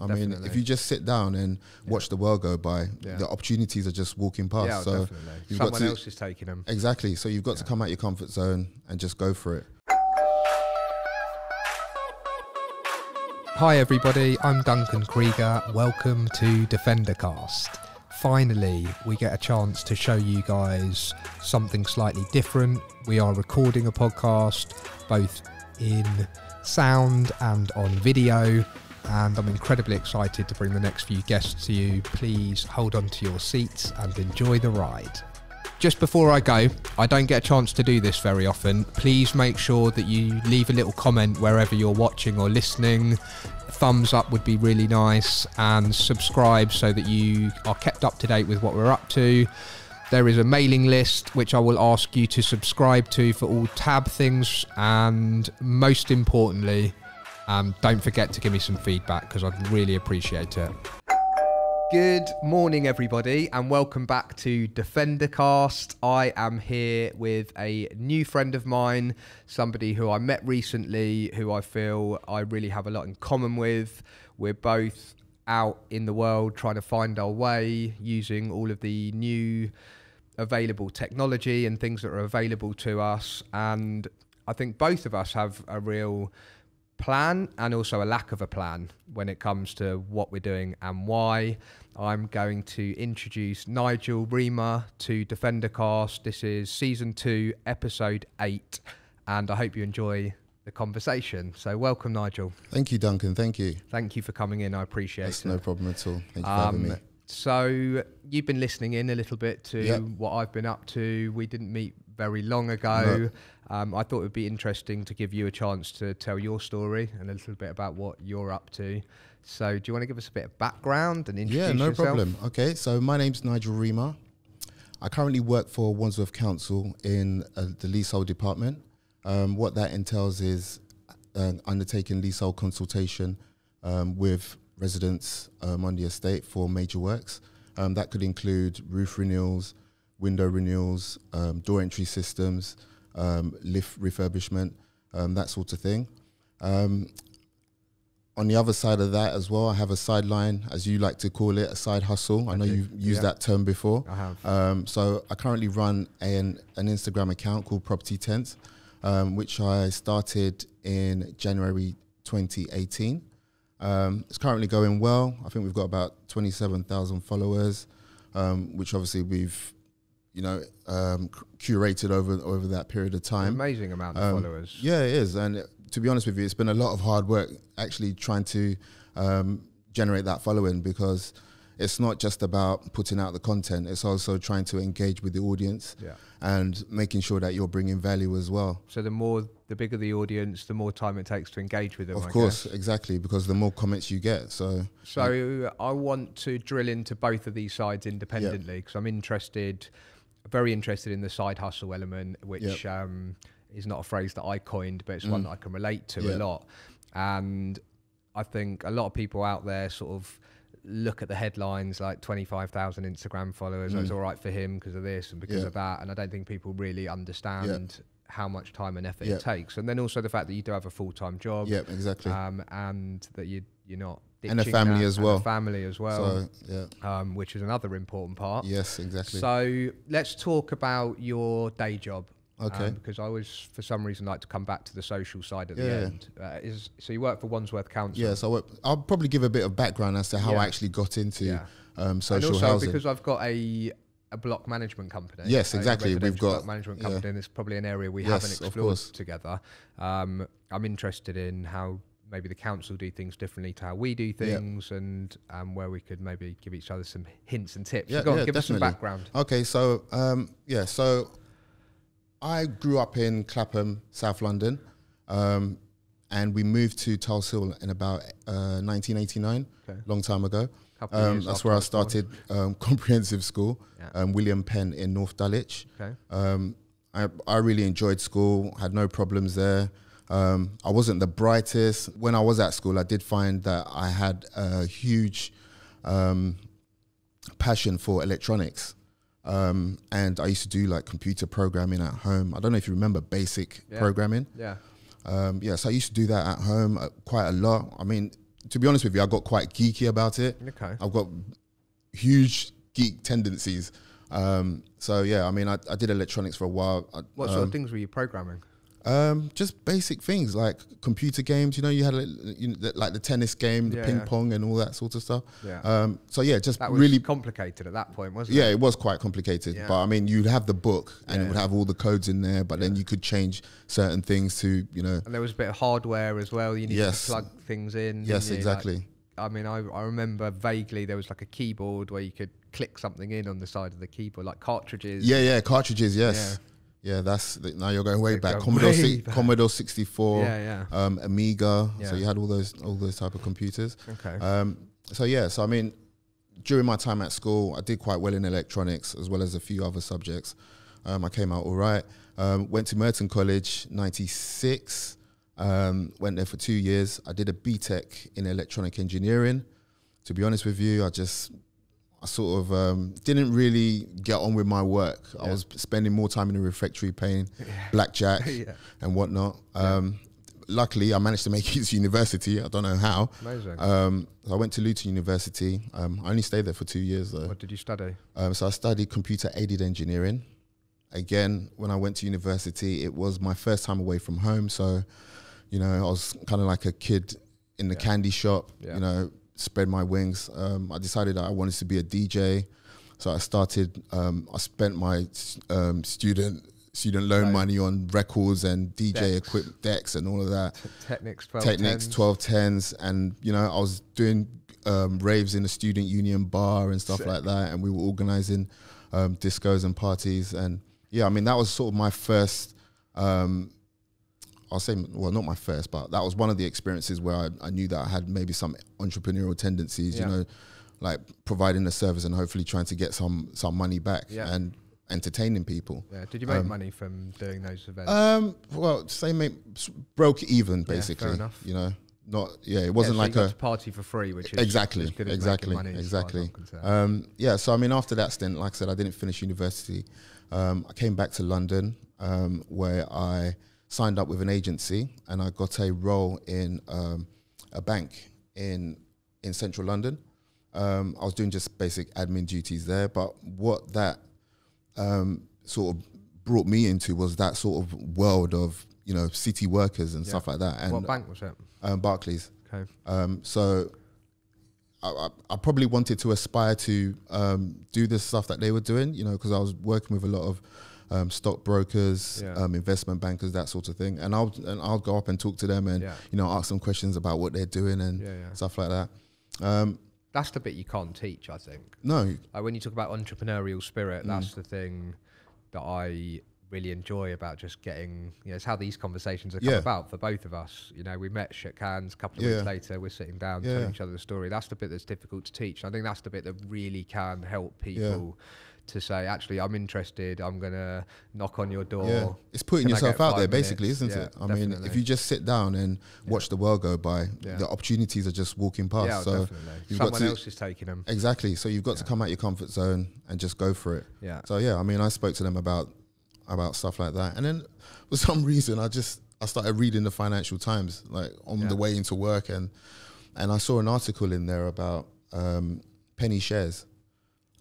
I definitely. mean, if you just sit down and yeah. watch the world go by, yeah. the opportunities are just walking past. Yeah, so definitely. You've someone got to, else is taking them. Exactly. So you've got to come out your comfort zone and just go for it. Hi, everybody. I'm Duncan Krieger. Welcome to DefenderCast. Finally, we get a chance to show you guys something slightly different. We are recording a podcast both in sound and on video and I'm incredibly excited to bring the next few guests to you. Please hold on to your seats and enjoy the ride. Just before I go, I don't get a chance to do this very often. Please make sure that you leave a little comment wherever you're watching or listening. Thumbs up would be really nice and subscribe so that you are kept up to date with what we're up to. There is a mailing list which I will ask you to subscribe to for all tab things and most importantly, and um, don't forget to give me some feedback because I'd really appreciate it. Good morning, everybody, and welcome back to DefenderCast. I am here with a new friend of mine, somebody who I met recently, who I feel I really have a lot in common with. We're both out in the world trying to find our way using all of the new available technology and things that are available to us. And I think both of us have a real plan and also a lack of a plan when it comes to what we're doing and why. I'm going to introduce Nigel Rima to DefenderCast. This is season two, episode eight, and I hope you enjoy the conversation. So, welcome, Nigel. Thank you, Duncan. Thank you. Thank you for coming in. I appreciate That's it. no problem at all. Thank you um, for having um, me. So, you've been listening in a little bit to yep. what I've been up to. We didn't meet very long ago. No. Um, I thought it would be interesting to give you a chance to tell your story and a little bit about what you're up to. So, do you want to give us a bit of background and introduce yourself? Yeah, no yourself? problem. Okay, so my name's Nigel Rima. I currently work for Wandsworth Council in uh, the leasehold department. Um, what that entails is uh, undertaking leasehold consultation um, with residents um, on the estate for major works. Um, that could include roof renewals, window renewals, um, door entry systems um, lift refurbishment, um, that sort of thing. Um, on the other side of that as well, I have a sideline, as you like to call it, a side hustle. I, I know you've used yeah. that term before. I have. Um, so I currently run an, an Instagram account called Property Tent, um, which I started in January 2018. Um, it's currently going well. I think we've got about 27,000 followers, um, which obviously we've you know, um, curated over over that period of time. Amazing amount of um, followers. Yeah, it is. And uh, to be honest with you, it's been a lot of hard work actually trying to um, generate that following because it's not just about putting out the content. It's also trying to engage with the audience yeah. and making sure that you're bringing value as well. So the more, the bigger the audience, the more time it takes to engage with them. Of I course, guess. exactly, because the more comments you get. So, so yeah. I want to drill into both of these sides independently because yeah. I'm interested very interested in the side hustle element, which yep. um, is not a phrase that I coined, but it's mm. one that I can relate to yep. a lot. And I think a lot of people out there sort of look at the headlines like 25,000 Instagram followers. Oh, mm. It's all right for him because of this and because of that. And I don't think people really understand. How much time and effort it takes, and then also the fact that you do have a full time job, yeah, exactly, um, and that you you're not and a family as well. family as well. So, yeah. Um, which is another important part. Yes, exactly. So let's talk about your day job. Um, okay. Um, because I always, for some reason, like to come back to the social side at yeah. the end. Uh, is so you work for Wandsworth Council. Yes, yeah, so I work, I'll probably give a bit of background as to how yeah. I actually got into um, social and also housing. because I've got a a block management company. Yes, exactly. We've got block management company, yeah. and it's probably an area we yes, haven't explored together. Um, I'm interested in how maybe the council do things differently to how we do things, and um, where we could maybe give each other some hints and tips. Yeah, so go yeah, on, give definitely. us some background. Okay, so um, yeah, so I grew up in Clapham, South London, um, and we moved to Tulse Hill in about uh, 1989, okay. long time ago. Um, that's where I started um, comprehensive school, yeah. Um, William Penn in North Dulwich. Okay. I, I really enjoyed school, had no problems there. Um, I wasn't the brightest. When I was at school, I did find that I had a huge um, passion for electronics. Um, and I used to do like computer programming at home. I don't know if you remember basic yeah. programming. Yeah. Um, yeah, so I used to do that at home uh, quite a lot. I mean, to be honest with you, I got quite geeky about it. Okay. I've got huge geek tendencies. Um, so yeah, I mean, I, I, did electronics for a while. I, what sort of um, things were you programming? Um, just basic things like computer games. You know, you had you know, like the tennis game, the yeah, ping yeah. pong, and all that sort of stuff. Yeah. Um, so yeah, just really complicated at that point, wasn't yeah, it? Yeah, it was quite complicated. But I mean, you'd have the book and it would have all the codes in there, but then you could change certain things to you know. And there was a bit of hardware as well. You need yes. to plug things in. Yes, exactly. Like, I mean, I, I remember vaguely there was like a keyboard where you could click something in on the side of the keyboard, like cartridges. Yeah, yeah, cartridges. Yes. Yeah, that's the, now you're going way back. Commodore, way si back. Commodore 64, yeah, yeah. Um, Amiga. Yeah. So you had all those all those type of computers. Okay. Um, so yeah, so I mean, during my time at school, I did quite well in electronics as well as a few other subjects. Um, I came out all right. Um, went to Merton College '96. Um, went there for two years. I did a BTEC in electronic engineering. To be honest with you, I just I sort of um, didn't really get on with my work. Yeah. I was spending more time in the refectory playing yeah. blackjack yeah. and whatnot. Um, luckily, I managed to make it to university. I don't know how. Amazing. Um, so I went to Luton University. Um, I only stayed there for two years though. What did you study? Um, so I studied computer aided engineering. Again, when I went to university, it was my first time away from home. So, you know, I was kind of like a kid in the candy shop, you know, spread my wings. Um, I decided that I wanted to be a DJ, so I started. Um, I spent my um, student student loan right. money on records and DJ equipment decks and all of that. Technics, 12 Technics, twelve tens, and you know I was doing um, raves in the student union bar and stuff Sick. like that, and we were organizing um, discos and parties, and yeah, I mean that was sort of my first um, I'll say, well, not my first, but that was one of the experiences where I, I knew that I had maybe some entrepreneurial tendencies, yeah. you know, like providing a service and hopefully trying to get some some money back yeah. and entertaining people. Yeah. Did you make um, money from doing those events? Um, well, say make broke even basically. Yeah, enough. You know, not yeah. It wasn't yeah, so like a party for free, which is exactly exactly exactly. Um, yeah. So I mean, after that stint, like I said, I didn't finish university. Um, I came back to London um, where I signed up with an agency and I got a role in um, a bank in in central London. Um, I was doing just basic admin duties there, but what that um, sort of brought me into was that sort of world of you know city workers and yeah. stuff like that. And what bank was it? Um, Barclays. Okay. Um, so I, I, probably wanted to aspire to um, do the stuff that they were doing, you know, because I was working with a lot of um, stockbrokers, yeah. um, investment bankers, that sort of thing. And I'll and I'll go up and talk to them and yeah. you know ask them questions about what they're doing and yeah, stuff like that. Um, that's the bit you can't teach, I think. No, like when you talk about entrepreneurial spirit, mm. that's the thing that I really enjoy about just getting you know it's how these conversations are come yeah. about for both of us you know we met shook hands a couple of yeah. weeks later we're sitting down yeah. telling each other the story that's the bit that's difficult to teach i think that's the bit that really can help people to say, actually, I'm interested. I'm gonna knock on your door. Yeah. It's putting Can yourself out there, minutes? basically, isn't yeah, it? I definitely. mean, if you just sit down and watch yeah. the world go by, the opportunities are just walking past. Yeah, so definitely. someone to, else is taking them. Exactly. So you've got to come out your comfort zone and just go for it. Yeah. So yeah, I mean, I spoke to them about about stuff like that, and then for some reason, I just I started reading the Financial Times like on the way into work, and and I saw an article in there about um, penny shares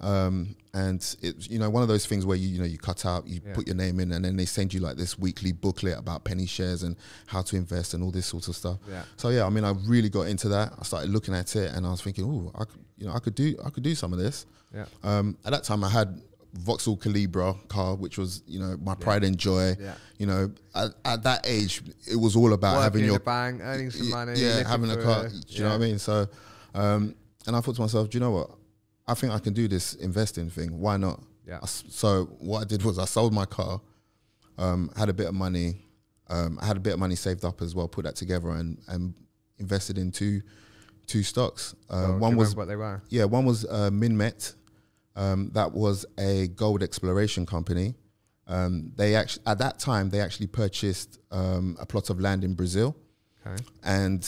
um, and it's you know one of those things where you you know you cut out, you yeah. put your name in, and then they send you like this weekly booklet about penny shares and how to invest and all this sort of stuff. Yeah. So yeah, I mean, I really got into that. I started looking at it, and I was thinking, oh, I could, you know I could do I could do some of this. Yeah. Um, at that time, I had Vauxhall Calibra car, which was you know my pride and joy. Yeah. You know, at, at, that age, it was all about Working having your bang, earning some money, yeah, having a car. A, do you yeah. know what I mean? So, um, and I thought to myself, do you know what? I think I can do this investing thing. Why not? Yeah. so what I did was I sold my car, um, had a bit of money, um, I had a bit of money saved up as well, put that together and and invested in two two stocks. Uh, one oh, one was what they were. Yeah, one was uh, Minmet. Um, that was a gold exploration company. Um, they actually at that time they actually purchased um, a plot of land in Brazil. Okay. And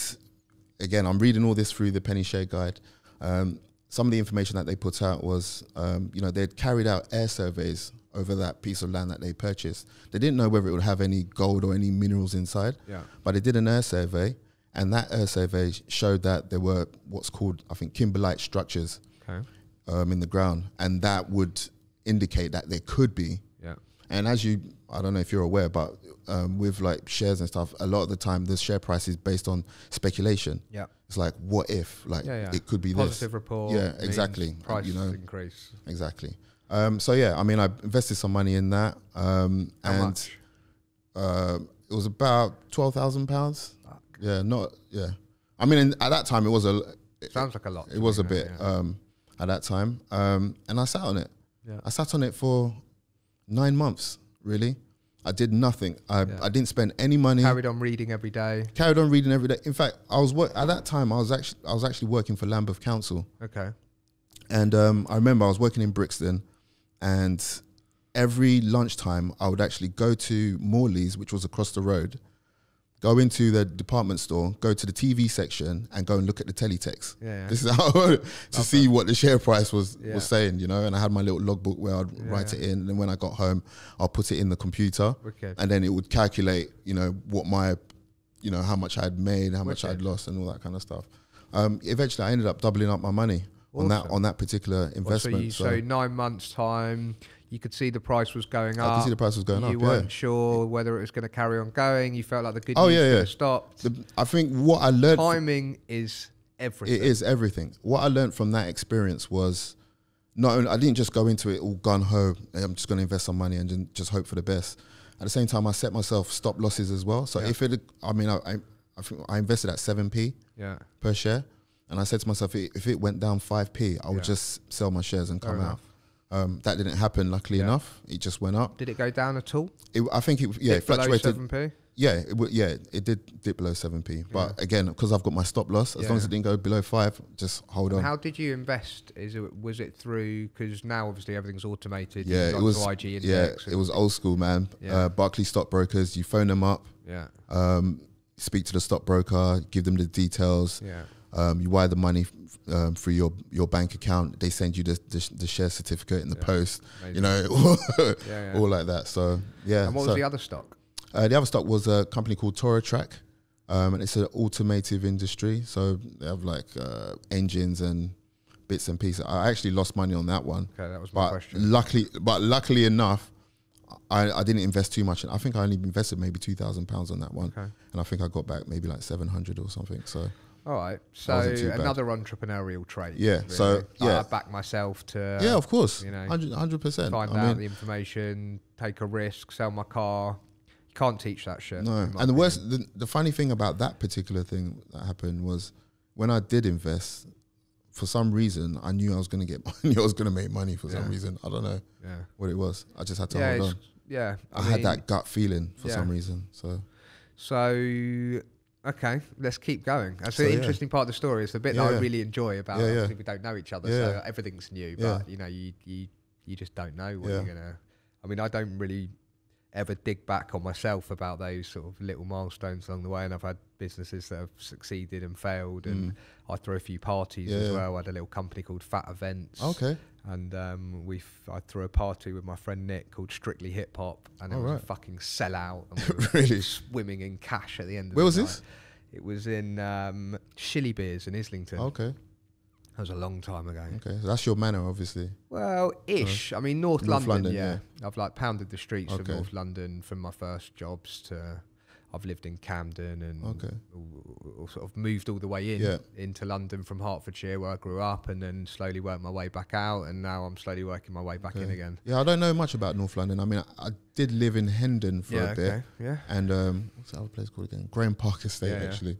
again, I'm reading all this through the Penny Share Guide. Um, some of the information that they put out was, um, you know, they'd carried out air surveys over that piece of land that they purchased. They didn't know whether it would have any gold or any minerals inside, yeah. but they did an air survey, and that air survey showed that there were what's called, I think, kimberlite structures okay. um, in the ground, and that would indicate that there could be. Yeah. And as you, I don't know if you're aware, but um, with like shares and stuff, a lot of the time the share price is based on speculation. Yeah, it's like what if like yeah, yeah. it could be positive this. report. Yeah, exactly. Price you know, increase exactly. Um, so yeah, I mean, I invested some money in that, um, and uh, it was about twelve thousand pounds. Yeah, not yeah. I mean, in, at that time it was a. It, Sounds like a lot. It was me, a bit yeah. um, at that time, um, and I sat on it. Yeah. I sat on it for nine months, really. I did nothing. I, yeah. I didn't spend any money. Carried on reading every day. Carried on reading every day. In fact, I was work at that time. I was actually I was actually working for Lambeth Council. Okay. And um, I remember I was working in Brixton, and every lunchtime I would actually go to Morley's, which was across the road, go into the department store, go to the TV section, and go and look at the teletext. Yeah, yeah. This is how to Love see that. what the share price was yeah. was saying, you know. And I had my little logbook where I'd write it in, and when I got home, I'll put it in the computer, Wicked. and then it would calculate, you know, what my, you know, how much I'd made, how Wicked. much I'd lost, and all that kind of stuff. Um, eventually, I ended up doubling up my money awesome. on that on that particular investment. you, so, so nine months time you could see the price was going up. I could see the price was going you up. You weren't yeah. sure whether it was going to carry on going. You felt like the good oh, news yeah, yeah. stopped. The, I think what I learned timing is everything. It is everything. What I learned from that experience was not only I didn't just go into it all gun ho. I'm just going to invest some money and just hope for the best. At the same time, I set myself stop losses as well. So yeah. if it, I mean, I, I, I, I invested at seven p yeah. per share, and I said to myself, if it went down five p, I would yeah. just sell my shares and Fair come enough. out. Um, that didn't happen, luckily yeah. enough. It just went up. Did it go down at all? It, I think it yeah it fluctuated. Below 7p? Yeah, it w- yeah, it did dip below 7p. Yeah. But again, because I've got my stop loss, as yeah. long as it didn't go below five, just hold and on. How did you invest? Is it was it through? Because now obviously everything's automated. Yeah, it was IG Yeah, it was old school, man. Yeah. Uh, Barclay stockbrokers. You phone them up. Yeah. Um, speak to the stockbroker, give them the details. Yeah. Um, you wire the money um, through your your bank account. They send you the the, the share certificate in the yeah. post. Amazing. You know, yeah, yeah. all like that. So yeah. And what so, was the other stock? Uh, the other stock was a company called ToroTrack, um, and it's an automotive industry. So they have like uh, engines and bits and pieces. I actually lost money on that one. Okay, that was my but question. Luckily, but luckily enough, I, I didn't invest too much. I think I only invested maybe two thousand pounds on that one, okay. and I think I got back maybe like seven hundred or something. So all right. So another bad. entrepreneurial trait. Yeah. Really. So yeah, I back myself to yeah, of course. You know, hundred percent. Find I out mean, the information, take a risk, sell my car. You can't teach that shit. No. And the worst, the, the funny thing about that particular thing that happened was when I did invest, for some reason, I knew I was going to get, I knew I was going to make money for yeah. some reason. I don't know yeah. what it was. I just had to yeah, hold on. Yeah. I, I mean, had that gut feeling for yeah. some reason. So, so Okay, let's keep going. That's so, the interesting part of the story. It's the bit yeah. that I really enjoy about. Yeah, Obviously, we don't know each other, so everything's new. But you know, you you you just don't know what you're gonna. I mean, I don't really ever dig back on myself about those sort of little milestones along the way. And I've had businesses that have succeeded and failed, and mm. I throw a few parties as well. I had a little company called Fat Events. Okay and um, we f- I threw a party with my friend Nick called Strictly Hip Hop, and it oh, was a fucking sellout. And we really swimming in cash at the end. Of Where was night. this? It was in um, Shilly Beers in Islington. Okay. That was a long time ago. Okay, so that's your manner, obviously. Well, ish. I mean, North, North London, London yeah. yeah. I've like pounded the streets okay. of North London from my first jobs to I've lived in Camden and okay. sort of moved all the way in yeah. into London from Hertfordshire where I grew up and then slowly worked my way back out and now I'm slowly working my way back okay. in again. Yeah, I don't know much about North London. I mean, I, I did live in Hendon for yeah, a bit. Yeah. And um, what's that other place called again? Graham Park Estate yeah, actually.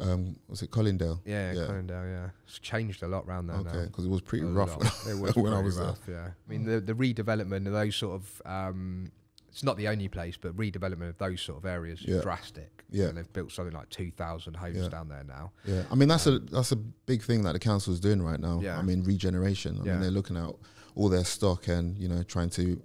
Um, was it Collindale? Yeah, yeah, Collindale. Yeah, it's changed a lot around there. Okay, because it was pretty rough when, was when I was rough, there. Yeah, I mean the the redevelopment of those sort of um, it's not the only place, but redevelopment of those sort of areas is drastic. Yeah, and they've built something like two thousand homes yeah. down there now. Yeah, I mean that's um, a that's a big thing that the council is doing right now. Yeah, I mean regeneration. I yeah. mean they're looking at all their stock and you know trying to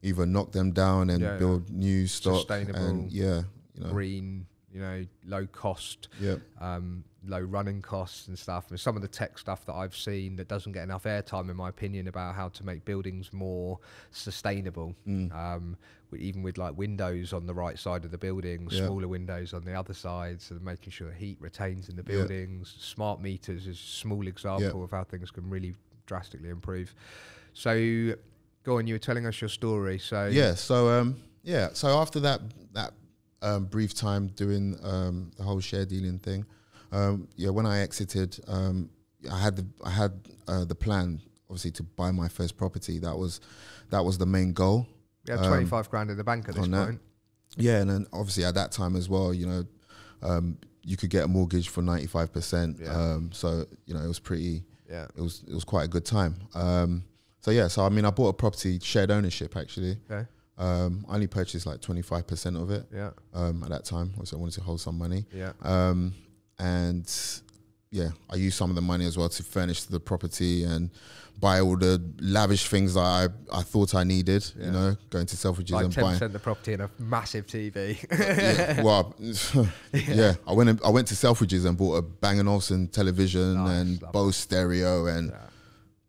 either knock them down and yeah, build new stock. Sustainable. And, yeah, you know. green. You know, low cost. Yeah. Um, low running costs and stuff. And some of the tech stuff that I've seen that doesn't get enough airtime, in my opinion, about how to make buildings more sustainable. Mm. Um, even with like windows on the right side of the building, yeah. smaller windows on the other side, so making sure the heat retains in the buildings. Yeah. Smart meters is a small example yeah. of how things can really drastically improve. So, go on. You were telling us your story. So yeah. So um, yeah. So after that that um, brief time doing um, the whole share dealing thing, um, yeah. When I exited, um, I had the I had uh, the plan obviously to buy my first property. That was that was the main goal had twenty um, five um, grand in the bank at this point. Yeah, and then obviously at that time as well, you know, um, you could get a mortgage for ninety five percent. Um, so you know, it was pretty. Yeah, it was it was quite a good time. Um, so yeah, so I mean, I bought a property shared ownership actually. Okay. Um, I only purchased like twenty five percent of it. Yeah. Um, at that time, also I wanted to hold some money. Yeah. Um, and yeah, I used some of the money as well to furnish the property and buy all the lavish things that I, I thought I needed. Yeah. You know, going to Selfridges like and 10% buying the property and a massive TV. yeah, well, yeah. I went and, I went to Selfridges and bought a Bang & Olufsen television nice, and Bose stereo and. Yeah.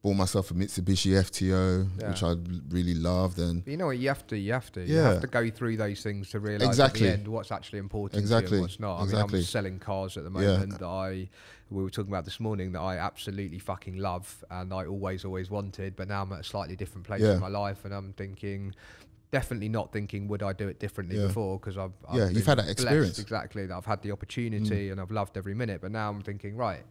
Bought myself a Mitsubishi FTO, which I really loved, and but you know what you have to, you have to, you have to go through those things to realize exactly what's actually important, exactly what's not. Exactly. I mean, I'm selling cars at the moment. I we were talking about this morning that I absolutely fucking love and I always, always wanted. But now I'm at a slightly different place yeah. in my life and I'm thinking, definitely not thinking would I do it differently yeah. before because I've, I've, yeah you've had that experience exactly that I've had the mm. opportunity mm. and I've loved every minute but now I'm thinking right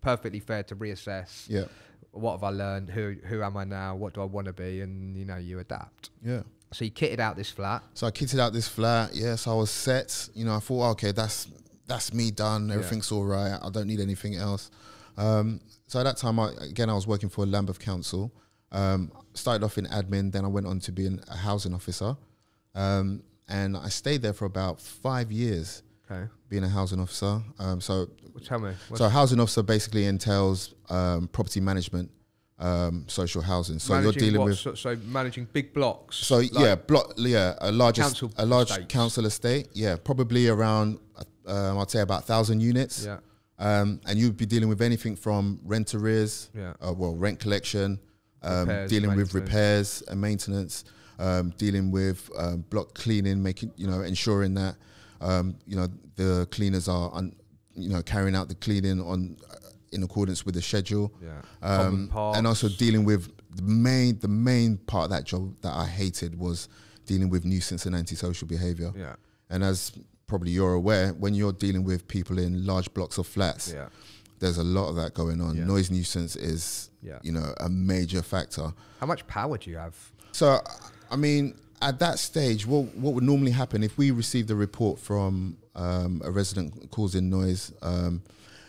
perfectly fair to reassess yeah what have I learned who who am I now what do I want to be and you know you adapt yeah so you kitted out this flat so I kitted out this flat yes yeah, so I was set you know I thought okay that's that's me done. Everything's yeah. all right. I don't need anything else. Um, so at that time, I, again, I was working for Lambeth Council. Um, started off in admin, then I went on to being a housing officer, um, and I stayed there for about five years. Okay. Being a housing officer, um, so tell me. so housing officer basically entails um, property management. Um, social housing. So managing you're dealing what? with so, so, managing big blocks. So like yeah, block yeah, a large a large council estate. Yeah, probably around um, I'd say about thousand units. Yeah. Um, and you'd be dealing with anything from rent arrears, yeah. Uh, well, rent collection, um, repairs, dealing with repairs and maintenance, um, dealing with um, block cleaning, making you know ensuring that um, you know the cleaners are un, you know carrying out the cleaning on uh, in accordance with the schedule, yeah. and also dealing with the main the main part of that job that I hated was dealing with nuisance and antisocial behaviour. Yeah. And as probably you're aware, when you're dealing with people in large blocks of flats, yeah. there's a lot of that going on. Yeah. Noise nuisance is, yeah. you know, a major factor. How much power do you have? So, I mean, at that stage, what what would normally happen if we received a report from um, a resident causing noise? Um,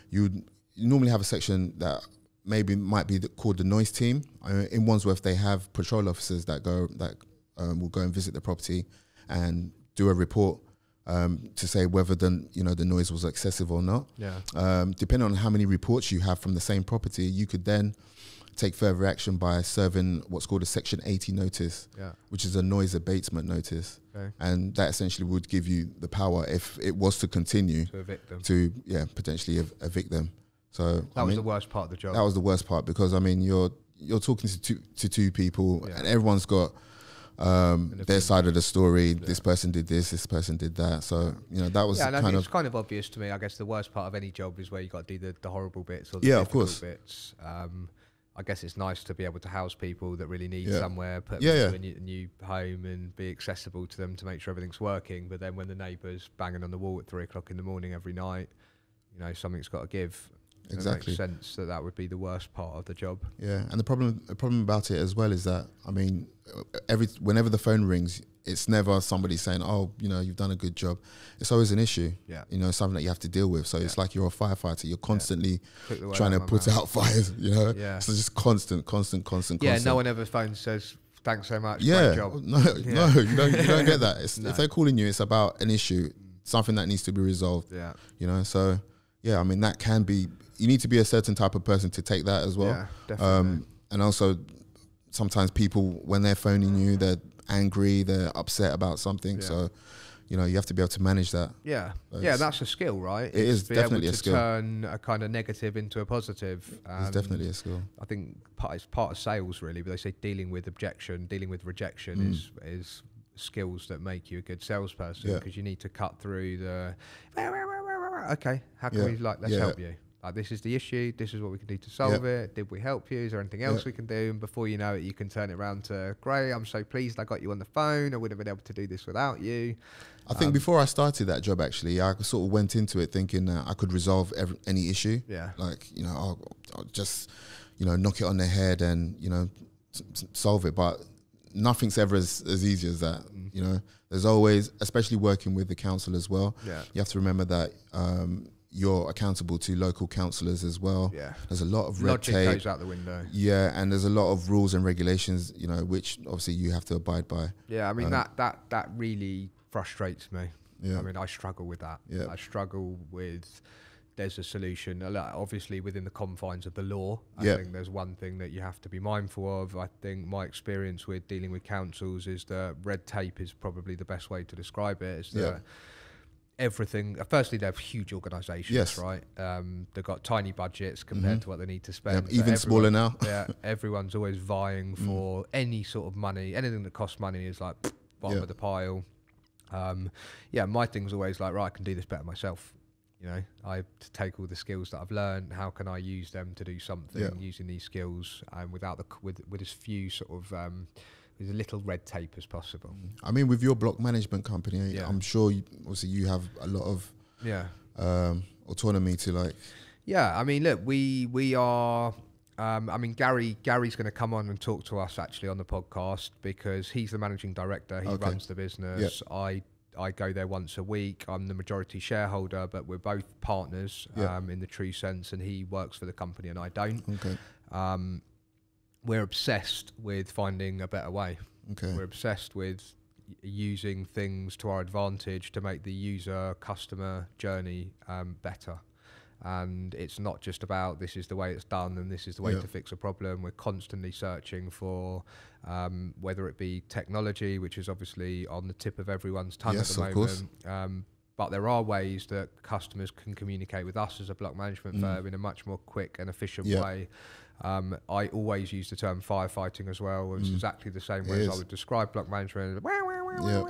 you would normally have a section that maybe might be the, called the noise team. Uh, in Wandsworth, they have patrol officers that go that um, will go and visit the property and do a report um, to say whether the you know the noise was excessive or not. Yeah. Um, depending on how many reports you have from the same property, you could then take further action by serving what's called a Section 80 notice, yeah. which is a noise abatement notice, okay. and that essentially would give you the power if it was to continue to evict them. To yeah, potentially ev evict them. So that I was the worst part of the job. That was the worst part because I mean you're you're talking to two, to two people yeah. and everyone's got um, their side of the story. Yeah. This person did this. This person did that. So you know that was yeah, kind of kind of obvious to me. I guess the worst part of any job is where you got to do the, the horrible bits or the yeah, of course. bits. Um, I guess it's nice to be able to house people that really need yeah. somewhere, put them yeah, yeah. a new, new, home, and be accessible to them to make sure everything's working. But then when the neighbours banging on the wall at three o'clock in the morning every night, you know something's got to give exactly. sense that that would be the worst part of the job. Yeah, and the problem the problem about it as well is that I mean, uh, every whenever the phone rings, it's never somebody saying, "Oh, you know, you've done a good job." It's always an issue. Yeah, you know, something that you have to deal with. So yeah. it's like you're a firefighter. You're constantly yeah. trying to put mouth. out fires. You know, yeah. So just constant, constant, constant. Yeah, constant. no one ever phones says thanks so much. Yeah, no, yeah. no, you don't, you don't get that. no. If they're calling you, it's about an issue, something that needs to be resolved. Yeah, you know, so yeah, I mean that can be. You need to be a certain type of person to take that as well. Yeah, definitely. Um, and also, sometimes people when they're phoning you, they're angry, they're upset about something. Yeah. So, you know, you have to be able to manage that. Yeah, so yeah, that's a skill, right? It is definitely a skill. Turn a kind of negative into a positive. it's um, definitely a skill. I think part, it's part of sales, really. But they say dealing with objection, dealing with rejection mm. is is skills that make you a good salesperson because yeah. you need to cut through the okay, how can yeah. we like let's yeah. help you? Like this is the issue. This is what we can do to solve it. Did we help you? Is there anything else we can do? And before you know it, you can turn it around to Gray. I'm so pleased I got you on the phone. I would not have been able to do this without you. I um, think before I started that job, actually, I sort of went into it thinking that I could resolve every, any issue. Yeah, like you know, I'll, I'll just you know knock it on the head and you know solve it. But nothing's ever as, as easy as that. Mm. You know, there's always, especially working with the council as well. Yeah. You have to remember that um, you're accountable to local councillors as well. Yeah. There's a lot of red Logic tape. goes out the window. Yeah, and there's a lot of rules and regulations, you know, which obviously you have to abide by. Yeah, I mean um, that that that really frustrates me. Yeah. I mean, I struggle with that. Yeah. I struggle with there's a solution. Obviously, within the confines of the law, I yep. think there's one thing that you have to be mindful of. I think my experience with dealing with councils is that red tape is probably the best way to describe it. Is that everything? Firstly, they're huge organisations, yes. right? Um, they've got tiny budgets compared mm -hmm. to what they need to spend. Even smaller now. yeah, everyone's always vying mm. for mm. any sort of money. Anything that costs money is like pff, bottom of the pile. Um, yeah, my thing's always like, right, I can do this better myself you know i take all the skills that i've learned how can i use them to do something yeah. using these skills um, without the with with as few sort of um, with as little red tape as possible i mean with your block management company yeah. i'm sure you, obviously you have a lot of yeah um, autonomy to like yeah i mean look we we are um, I mean, Gary. Gary's going to come on and talk to us actually on the podcast because he's the managing director. He okay. runs the business. Yep. I I go there once a week. I'm the majority shareholder, but we're both partners yeah. um, in the true sense, and he works for the company and I don't. Okay. Um, we're obsessed with finding a better way. Okay. We're obsessed with using things to our advantage to make the user customer journey um, better and it's not just about this is the way it's done and this is the way yeah. to fix a problem. We're constantly searching for um, whether it be technology, which is obviously on the tip of everyone's tongue yes, at the moment. Um, but there are ways that customers can communicate with us as a block management mm. firm in a much more quick and efficient yeah. way. Um, I always use the term firefighting as well. It's mm. exactly the same way as I would describe block management. Wah, wah, Yep.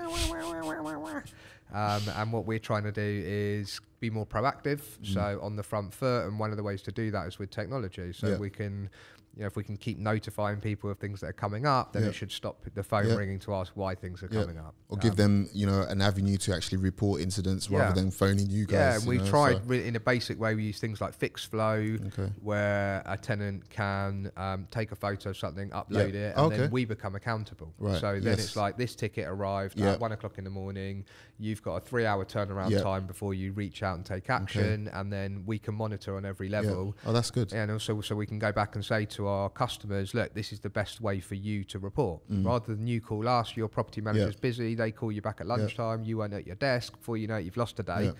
Um, and what we're trying to do is be more proactive, mm. so on the front foot. And one of the ways to do that is with technology. So we can you know, if we can keep notifying people of things that are coming up, then yeah. it should stop the phone yeah. ringing to ask why things are yeah. coming up, or um, give them you know an avenue to actually report incidents rather than phoning you guys. Yeah, we know, tried so. in a basic way. We use things like Fix Flow, okay. where a tenant can um, take a photo of something, upload it, and okay. then we become accountable. Right. So then yes. it's like this ticket arrived at one o'clock in the morning. You've got a three-hour turnaround time before you reach out and take action, okay. and then we can monitor on every level. Oh, that's good. And also, so we can go back and say to our customers, look, this is the best way for you to report. Mm. Rather than you call us, your property manager's yeah. busy, they call you back at lunchtime, yeah. you weren't at your desk, before you know it, you've lost a day. Yeah.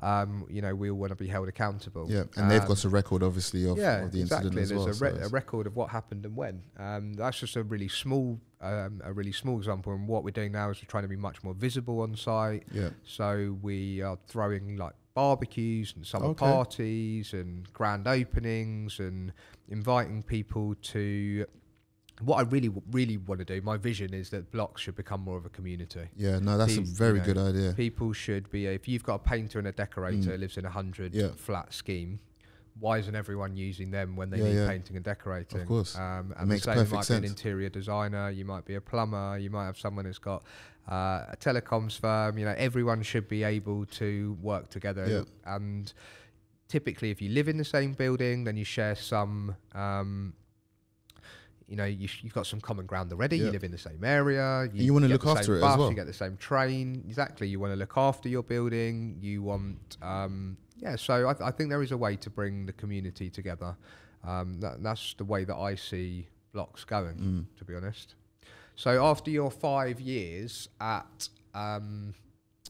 Um, you know, we all want to be held accountable. Yeah, and um, they've got um, a record, obviously, of, yeah, of the exactly. incident as There's well. There's a, so a, record of what happened and when. Um, that's just a really small, um, a really small example. And what we're doing now is we're trying to be much more visible on site. Yeah. So we are throwing like barbecues and summer okay. parties and grand openings and inviting people to what I really, really want to do, my vision is that blocks should become more of a community. Yeah, no, that's people, a very you know, good idea. People should be, if you've got a painter and a decorator mm. who lives in a 100 yeah. flat scheme, why isn't everyone using them when they yeah, need yeah. painting and decorating? Of course, um, and it makes the same perfect might sense. be an interior designer, you might be a plumber, you might have someone who's got uh, a telecoms firm. You know, everyone should be able to work together. Yeah. And typically, if you live in the same building, then you share some. Um, you know you have got some common ground already. You live in the same area. You, you want to look after it bus, as well. You get the same train. Exactly. You want to look after your building. You want um, yeah, so I, I, think there is a way to bring the community together. Um, that, that's the way that I see blocks going, mm. to be honest. So after your five years at um,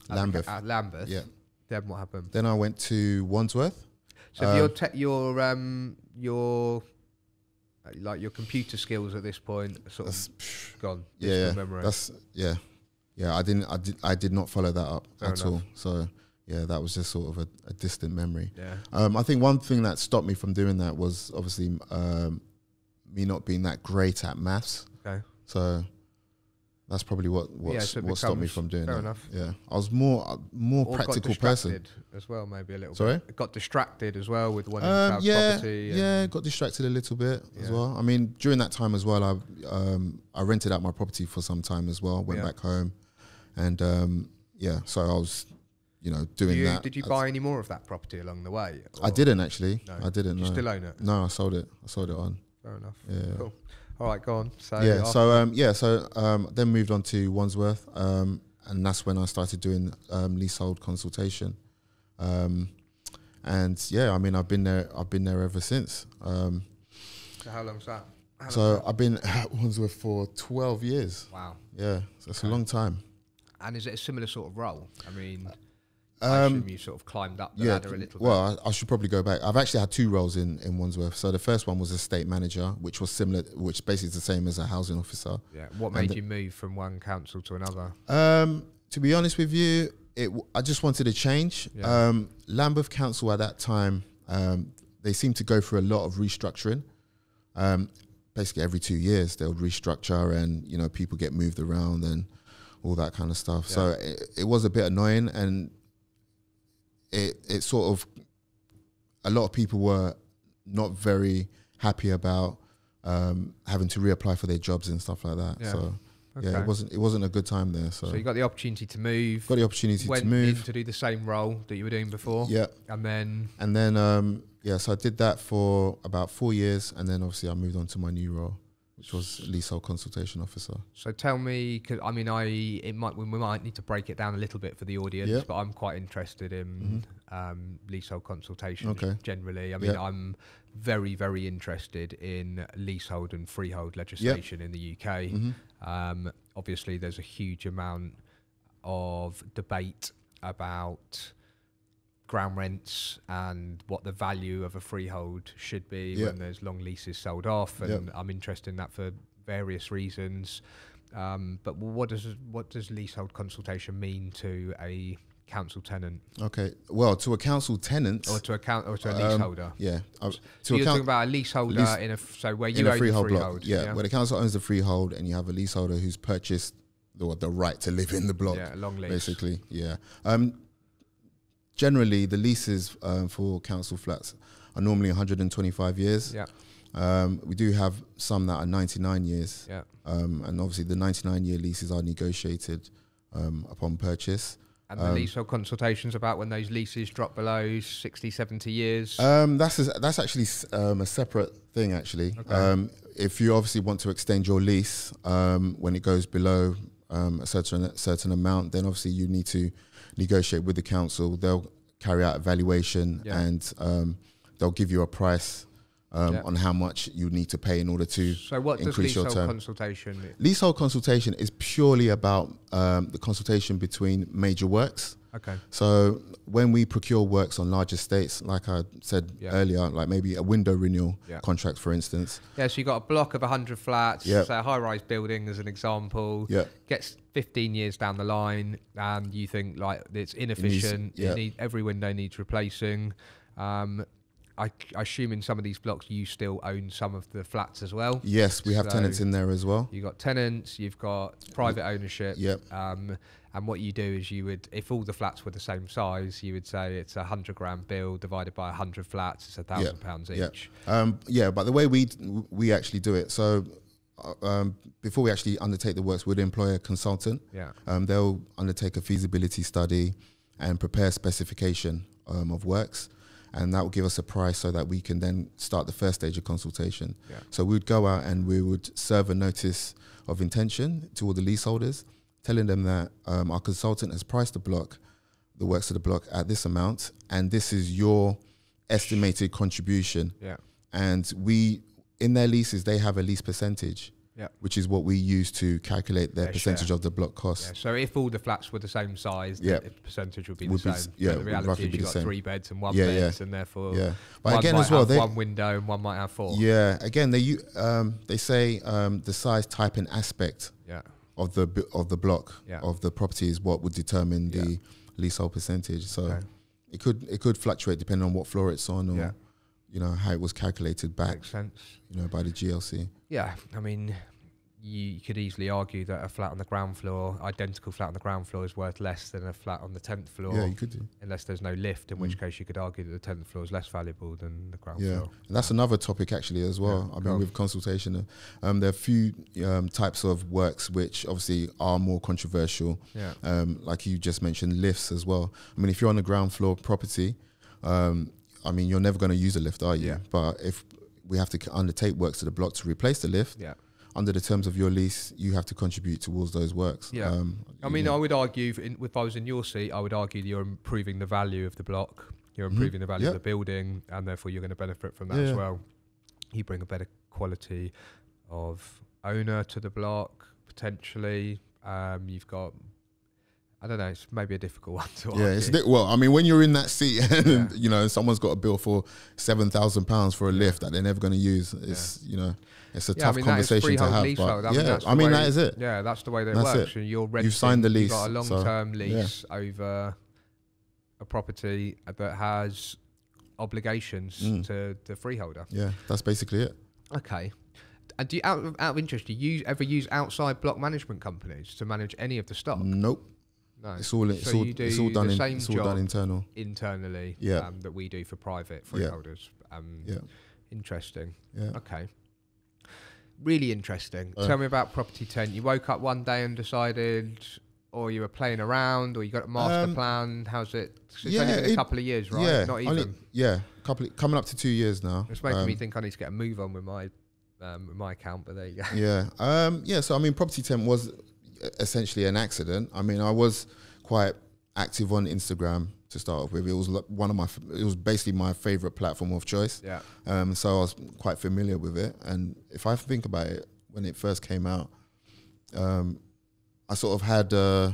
Lambeth, at, at Lambeth, yeah. then what happened? Then I went to Wandsworth. So um, your uh, te- your um, your uh, like your computer skills at this point sort of gone. Yeah, yeah that's yeah, yeah. I didn't, I did, I did not follow that up Fair at enough. all. So yeah, that was just sort of a, a distant memory. Yeah. Um, I think one thing that stopped me from doing that was obviously um, me not being that great at maths. Okay. So that's probably what what, yeah, so what stopped me from doing fair that. Enough. Yeah, I was more uh, more or practical person as well. Maybe a little. Sorry, bit. got distracted as well with one um, yeah, property. Yeah, got distracted a little bit yeah. as well. I mean, during that time as well, I um, I rented out my property for some time as well. Went yeah. back home, and um, yeah, so I was you know, doing you, that. Did you buy any more of that property along the way? I didn't actually. No. I didn't. You no. still own it? No, I sold it. I sold it on. Fair enough. Yeah. Cool. All right, go on. So yeah, so um, yeah, so um, then moved on to Wandsworth, um, and that's when I started doing um, leasehold consultation, um, and yeah, I mean, I've been there. I've been there ever since. Um, so how long's that? How so I've been at Wandsworth for twelve years. Wow. Yeah, so it's okay. a long time. And is it a similar sort of role? I mean. Uh, um, you sort of climbed up the yeah, ladder a little well, bit. I, I, should probably go back. I've actually had two roles in, in Wandsworth. So the first one was a state manager, which was similar, which basically is the same as a housing officer. Yeah. What made and you move from one council to another? Um, to be honest with you, it I just wanted a change. Yeah. Um, Lambeth Council at that time, um, they seemed to go through a lot of restructuring. Um, basically, every two years they'll restructure, and you know people get moved around and all that kind of stuff. Yeah. So it, it was a bit annoying and it it sort of a lot of people were not very happy about um, having to reapply for their jobs and stuff like that. Yeah. So okay. yeah, it wasn't it wasn't a good time there. So. so you got the opportunity to move. Got the opportunity to move to do the same role that you were doing before. Yeah, and then and then um, yeah, so I did that for about four years, and then obviously I moved on to my new role which was leasehold consultation officer. So tell me, cause, I mean, I it might we might need to break it down a little bit for the audience, but I'm quite interested in mm-hmm. um, leasehold consultation okay. generally. I mean, I'm very very interested in leasehold and freehold legislation in the UK. Mm-hmm. Um, obviously, there's a huge amount of debate about ground rents and what the value of a freehold should be yeah. when there's long leases sold off, and yeah. I'm interested in that for various reasons. Um, but what does what does leasehold consultation mean to a council tenant? Okay, well, to a council tenant, or to a count, or to a um, leaseholder. Yeah, uh, to so you're talking about a leaseholder lease in a so where you own freehold, freehold block. Yeah, yeah, where the council owns the freehold, and you have a leaseholder who's purchased the, the right to live in the block. Yeah, long lease. Basically, yeah. Um, generally the leases um, for council flats are normally 125 years. Yeah. Um, we do have some that are 99 years. Yeah. Um, and obviously the 99 year leases are negotiated um, upon purchase. And the um, leasehold consultations about when those leases drop below 60, 70 years. Um, that's a, that's actually a separate thing. Actually, okay. if you obviously want to extend your lease when it goes below a certain a certain amount, then obviously you need to negotiate with the council. They'll carry out evaluation yeah. and um, they'll give you a price um, on how much you need to pay in order to so what increase your term. consultation? Mean? Leasehold consultation is purely about um, the consultation between major works. Okay. So when we procure works on large estates, like I said earlier, like maybe a window renewal contract, for instance. Yeah, so you got a block of 100 flats, yep. say a high-rise building as an example, Yeah. gets 15 years down the line, and you think like it's inefficient, it needs, yep. need, every window needs replacing. Um, I, assume in some of these blocks you still own some of the flats as well. Yes, we have so tenants in there as well. You've got tenants, you've got private ownership. Yep. Um, and what you do is you would, if all the flats were the same size, you would say it's a hundred grand bill divided by a hundred flats. It's a thousand yep. pounds each. Yep. Um, yeah, but the way we we actually do it, so um, before we actually undertake the works, we'd employ a consultant. Yeah. Um, they'll undertake a feasibility study and prepare specification um, of works and that will give us a price so that we can then start the first stage of consultation. Yeah. So we would go out and we would serve a notice of intention to all the leaseholders, telling them that um, our consultant has priced the block, the works of the block at this amount, and this is your estimated contribution. Yeah. And we, in their leases, they have a lease percentage yeah. which is what we use to calculate their yeah, percentage sure. of the block cost. Yeah, so if all the flats were the same size, yeah. the percentage would be would the same. yeah, but the reality is you've got same. three beds and one yeah, bed, and therefore yeah. But again, as well, they, one window and one might have four. Yeah, again, they um, they say um, the size, type, and aspect yeah. of the of the block of the property is what would determine the leasehold percentage. So okay. it could it could fluctuate depending on what floor it's on or you know how it was calculated back. Makes sense. You know by the GLC. Yeah, I mean, you could easily argue that a flat on the ground floor, identical flat on the ground floor, is worth less than a flat on the tenth floor. Yeah, you could do. Unless there's no lift, in mm. which case you could argue that the tenth floor is less valuable than the ground yeah. floor. And that's another topic actually as well. Yeah, I mean, with consultation, um, there are a few um, types of works which obviously are more controversial. Yeah. Um, like you just mentioned, lifts as well. I mean, if you're on the ground floor property, um, I mean, you're never going to use a lift, are you? Yeah. But if we have to undertake works to the block to replace the lift, yeah. under the terms of your lease, you have to contribute towards those works. Yeah. Um, I mean, know. I would argue, if I was in your seat, I would argue that you're improving the value of the block, you're mm-hmm. improving mm -hmm. the value yeah. of the building, and therefore you're going to benefit from that yeah. as well. You bring a better quality of owner to the block, potentially. Um, you've got I don't know. It's maybe a difficult one to argue. Yeah, it's well. I mean, when you're in that seat, and yeah. you know, someone's got a bill for seven thousand pounds for a lift that they're never going to use. It's yeah. you know, it's a yeah, tough I mean, conversation to have. But I yeah, mean, I mean way, that is it. Yeah, that's the way that that's works. It. And you're you've signed the lease. You've got a long-term so, lease over a property that has obligations mm. to the freeholder. Yeah, that's basically it. Okay. And do you, out of, out of interest, do you ever use outside block management companies to manage any of the stock? Nope. No, it's all it's so all, it's all done. In, it's all done internal internally. Yeah, um, that we do for private freeholders. Yeah. Um, yeah. Interesting. Yeah. Okay. Really interesting. Uh, Tell me about Property 10. You woke up one day and decided, or you were playing around, or you got a master um, plan. How's it? It's yeah, only been a couple of years, right? Yeah, Not even. Only, yeah, couple of, coming up to two years now. It's making um, me think I need to get a move on with my um, with my account, but there you go. Yeah, um, yeah. So I mean, Property 10 was essentially an accident. I mean, I was quite active on Instagram to start off with. It was one of my, it was basically my favorite platform of choice. Yeah. Um, so I was quite familiar with it. And if I think about it, when it first came out, um, I sort of had, uh,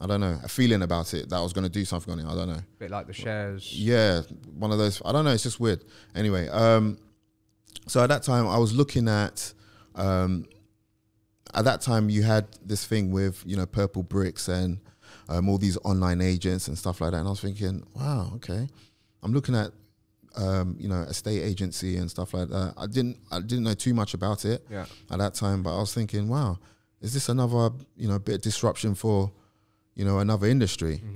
I don't know, a feeling about it that I was going to do something on it. I don't know. A bit like the shares. Yeah, one of those. I don't know. It's just weird. Anyway, um, so at that time, I was looking at um, at that time you had this thing with you know purple bricks and um, all these online agents and stuff like that and i was thinking wow okay i'm looking at um, you know estate agency and stuff like that i didn't i didn't know too much about it yeah. at that time but i was thinking wow is this another you know bit of disruption for you know another industry mm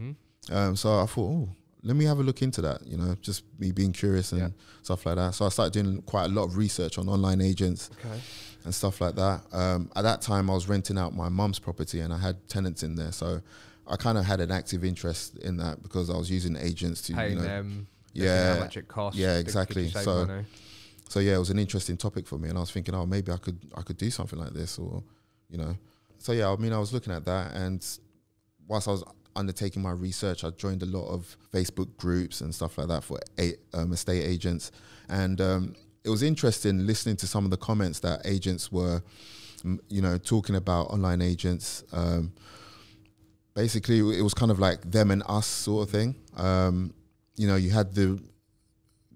-hmm. um, so i thought oh let me have a look into that. You know, just me being curious and yeah. stuff like that. So I started doing quite a lot of research on online agents okay. and stuff like that. Um, at that time, I was renting out my mum's property and I had tenants in there, so I kind of had an active interest in that because I was using agents to paying you know, them. Yeah, how much it costs. Yeah, exactly. So, money? so yeah, it was an interesting topic for me, and I was thinking, oh, maybe I could I could do something like this, or you know. So yeah, I mean, I was looking at that, and whilst I was undertaking my research, I joined a lot of Facebook groups and stuff like that for um, estate agents. And um, it was interesting listening to some of the comments that agents were, you know, talking about online agents. Um, basically, it was kind of like them and us sort of thing. Um, you know, you had the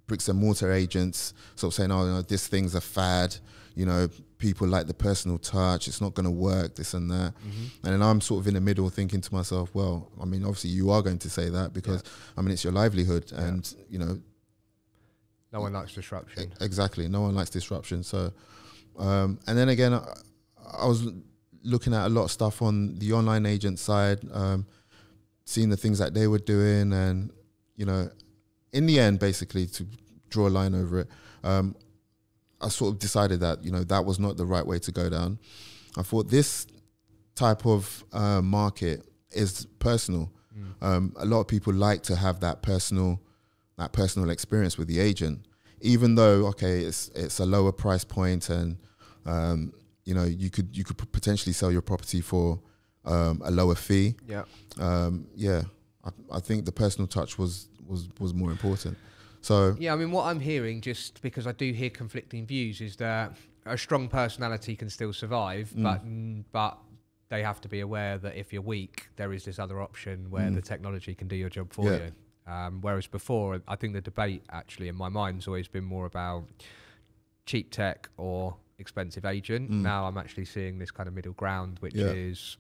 bricks and mortar agents sort of saying, oh, you know, this thing's a fad, you know, people like the personal touch. It's not going to work, this and that. Mm -hmm. And then I'm sort of in the middle, thinking to myself, well, I mean, obviously you are going to say that because yeah. I mean it's your livelihood, yeah. and you know, no one likes disruption. E exactly, no one likes disruption. So, um, and then again, I, I, was looking at a lot of stuff on the online agent side, um, seeing the things that they were doing, and you know, in the end, basically to draw a line over it. Um, I sort of decided that you know that was not the right way to go down. I thought this type of uh, market is personal. Mm. Um, a lot of people like to have that personal, that personal experience with the agent, even though okay, it's it's a lower price point, and um, you know you could you could potentially sell your property for um, a lower fee. Yeah, um, yeah. I, I think the personal touch was was was more important. So yeah, I mean, what I'm hearing, just because I do hear conflicting views, is that a strong personality can still survive, mm. but mm, but they have to be aware that if you're weak, there is this other option where mm. the technology can do your job for yeah. you. Um, whereas before, I think the debate actually in my mind's always been more about cheap tech or expensive agent. Mm. Now I'm actually seeing this kind of middle ground, which yeah. is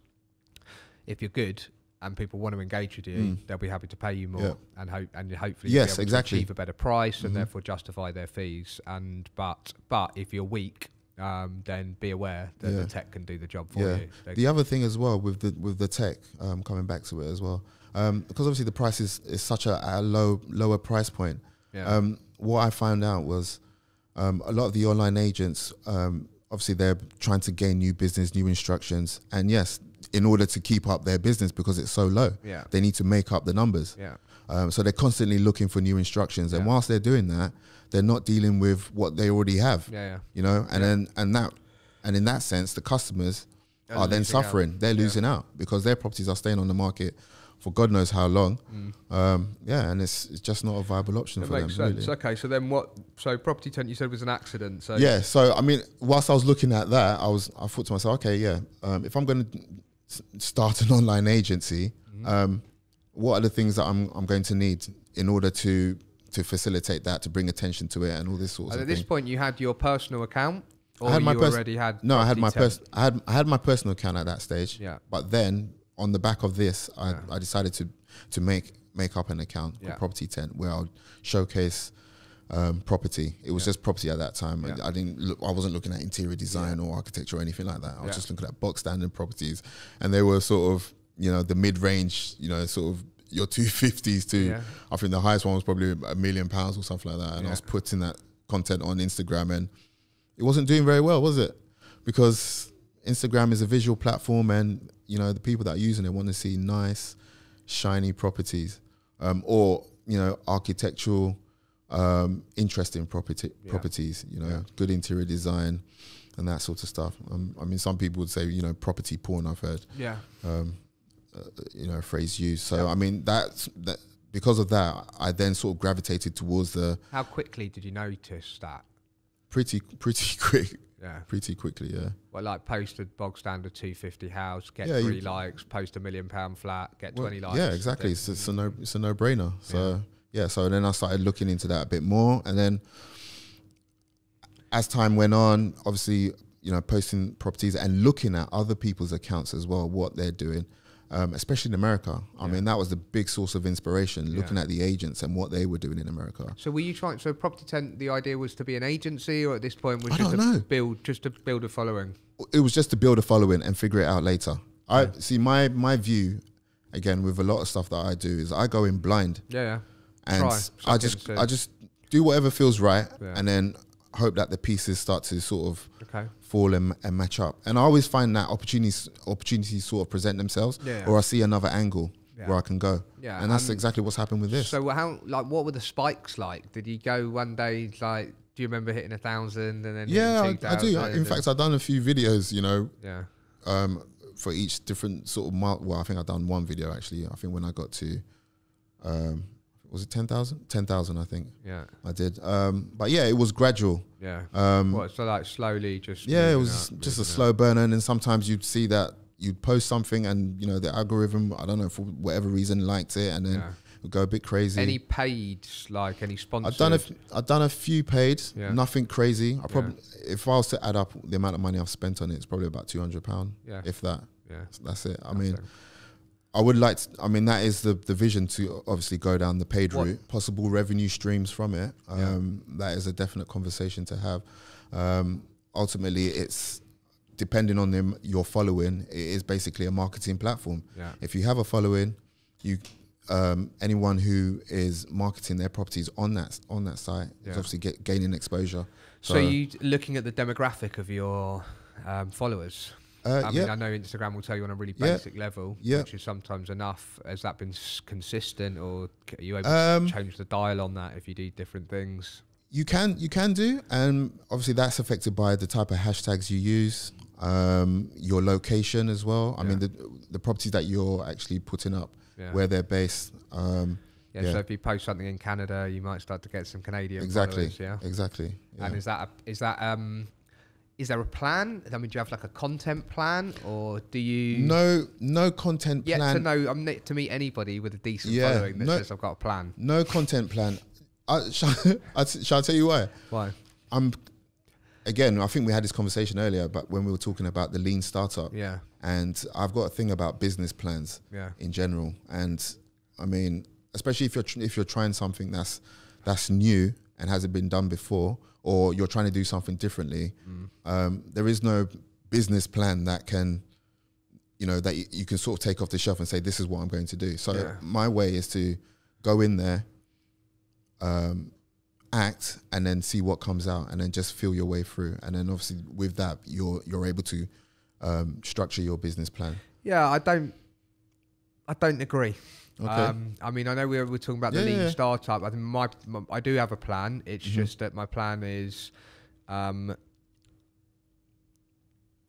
if you're good, and people want to engage with you, mm. they'll be happy to pay you more yeah. and hope and hopefully yes, exactly. achieve a better price and mm-hmm. therefore justify their fees. And but but if you're weak, um, then be aware that yeah. the tech can do the job for yeah. you. They the other thing as well with the with the tech um, coming back to it as well, um, because obviously the price is, is such a, a low lower price point. Yeah. Um, what I found out was um, a lot of the online agents, um, obviously they're trying to gain new business, new instructions, and yes, in order to keep up their business because it's so low. Yeah. They need to make up the numbers. Yeah. Um, so they're constantly looking for new instructions. And yeah. whilst they're doing that, they're not dealing with what they already have. Yeah. yeah. You know, and yeah. then and that and in that sense, the customers they're are then suffering. Out. They're losing out because their properties are staying on the market for God knows how long. Mm. Um, yeah, and it's, it's just not a viable option for them. Really. Okay, so then what? So property tent you said was an accident. So yeah, so I mean, whilst I was looking at that, I was I thought to myself, okay, yeah, um, if I'm going to start an online agency, mm-hmm. um, what are the things that I'm, I'm going to need in order to to facilitate that, to bring attention to it, and all this sort of. At this point, you had your personal account, or I had my you pers- already had. No, I had my pers- I had I had my personal account at that stage. Yeah. But then, on the back of this, I, yeah. I decided to to make make up an account yeah. property tent where I'll showcase um, property. It was yeah. just property at that time. Yeah. I didn't look, I wasn't looking at interior design yeah. or architecture or anything like that. I was just looking at box standard properties, and they were sort of you know the mid range, you know, sort of your two fifties to I think the highest one was probably a million pounds or something like that. And I was putting that content on Instagram, and it wasn't doing very well, was it? Because Instagram is a visual platform, and you know the people that are using it want to see nice, shiny properties, um, or you know architectural um, interesting property yeah. properties. You know, yeah. good interior design and that sort of stuff. Um, I mean, some people would say you know property porn. I've heard. Yeah. Um, uh, you know, phrase used. So I mean, that's that. Because of that, I then sort of gravitated towards the. How quickly did you notice that? Pretty, pretty quick. Yeah. Pretty quickly, yeah. Well, like post a bog standard 250 house, get yeah, three likes, post a million pound flat, get well, 20 likes. Yeah, exactly. It's, it's, a no, it's a no brainer. So, yeah, so then I started looking into that a bit more, and then as time went on, obviously you know posting properties and looking at other people's accounts as well, what they're doing. Um, especially in America. I yeah. mean, that was the big source of inspiration, looking yeah. at the agents and what they were doing in America. So, were you trying? So, Property Tent, the idea was to be an agency, or at this point was I just to know. build just to build a following. It was just to build a following and figure it out later. Yeah. I see my my view again with a lot of stuff that I do is I go in blind. Yeah and Try, I just I just do whatever feels right, yeah. and then hope that the pieces start to sort of okay. fall and, and, match up. And I always find that opportunities opportunities sort of present themselves, yeah. or I see another angle. Yeah. where I can go. Yeah, and that's um, exactly what's happened with this. So how like what were the spikes like? Did you go one day like? Do you remember hitting a thousand and then? Yeah, I, I, do. In fact, I've done a few videos. You know. Yeah. Um, for each different sort of mark. Well, I think I've done one video actually. I think when I got to, um, was it 10,000? 10,000, I think. Yeah. I did. Um, but yeah, it was gradual. Yeah. Um, what, so like slowly just. Yeah, it was up, just a slow burner. And then sometimes you'd see that you'd post something and, you know, the algorithm, I don't know, for whatever reason, liked it. And then. Yeah. Would go a bit crazy. Any paid, like any sponsored? I've done a, I've done a few paid, yeah. nothing crazy. I probably, yeah. if I was to add up the amount of money I've spent on it, it's probably about two hundred pound, yeah. if that. Yeah, so that's it. I that's mean, I would like. To, I mean, that is the the vision to obviously go down the paid what? route. Possible revenue streams from it. Um, yeah. That is a definite conversation to have. Um, ultimately, it's depending on them your following. It is basically a marketing platform. Yeah. If you have a following, you um, anyone who is marketing their properties on that on that site yeah. is obviously get, gaining exposure. So, so you looking at the demographic of your um, followers? Uh, I mean, I know Instagram will tell you on a really basic level, which is sometimes enough. Has that been consistent, or are you able um, to change the dial on that if you do different things? You can, you can do, and obviously that's affected by the type of hashtags you use, um, your location as well. I mean, the the properties that you're actually putting up, where they're based. Um, yeah, yeah, so if you post something in Canada, you might start to get some Canadian exactly, yeah, exactly. Yeah. And is that a, is that um is there a plan? I mean, do you have like a content plan, or do you? No, no content yet plan. to know I'm to meet anybody with a decent yeah, following that no, says I've got a plan. No content plan. I, shall, shall I tell you why? Why? I'm again. I think we had this conversation earlier, but when we were talking about the lean startup. Yeah. And I've got a thing about business plans. Yeah. In general, and I mean, especially if you're if you're trying something that's that's new and hasn't been done before or you're trying to do something differently, mm. um, there is no business plan that can, you know, that you can sort of take off the shelf and say, this is what I'm going to do. So yeah. my way is to go in there, um, act, and then see what comes out, and then just feel your way through. And then obviously with that, you're you're able to um, structure your business plan. Yeah, I don't, I don't agree. Okay. Um, I mean, I know we were, talking about yeah, the lean yeah. startup. I think my, my, I do have a plan. It's mm -hmm. just that my plan is, um,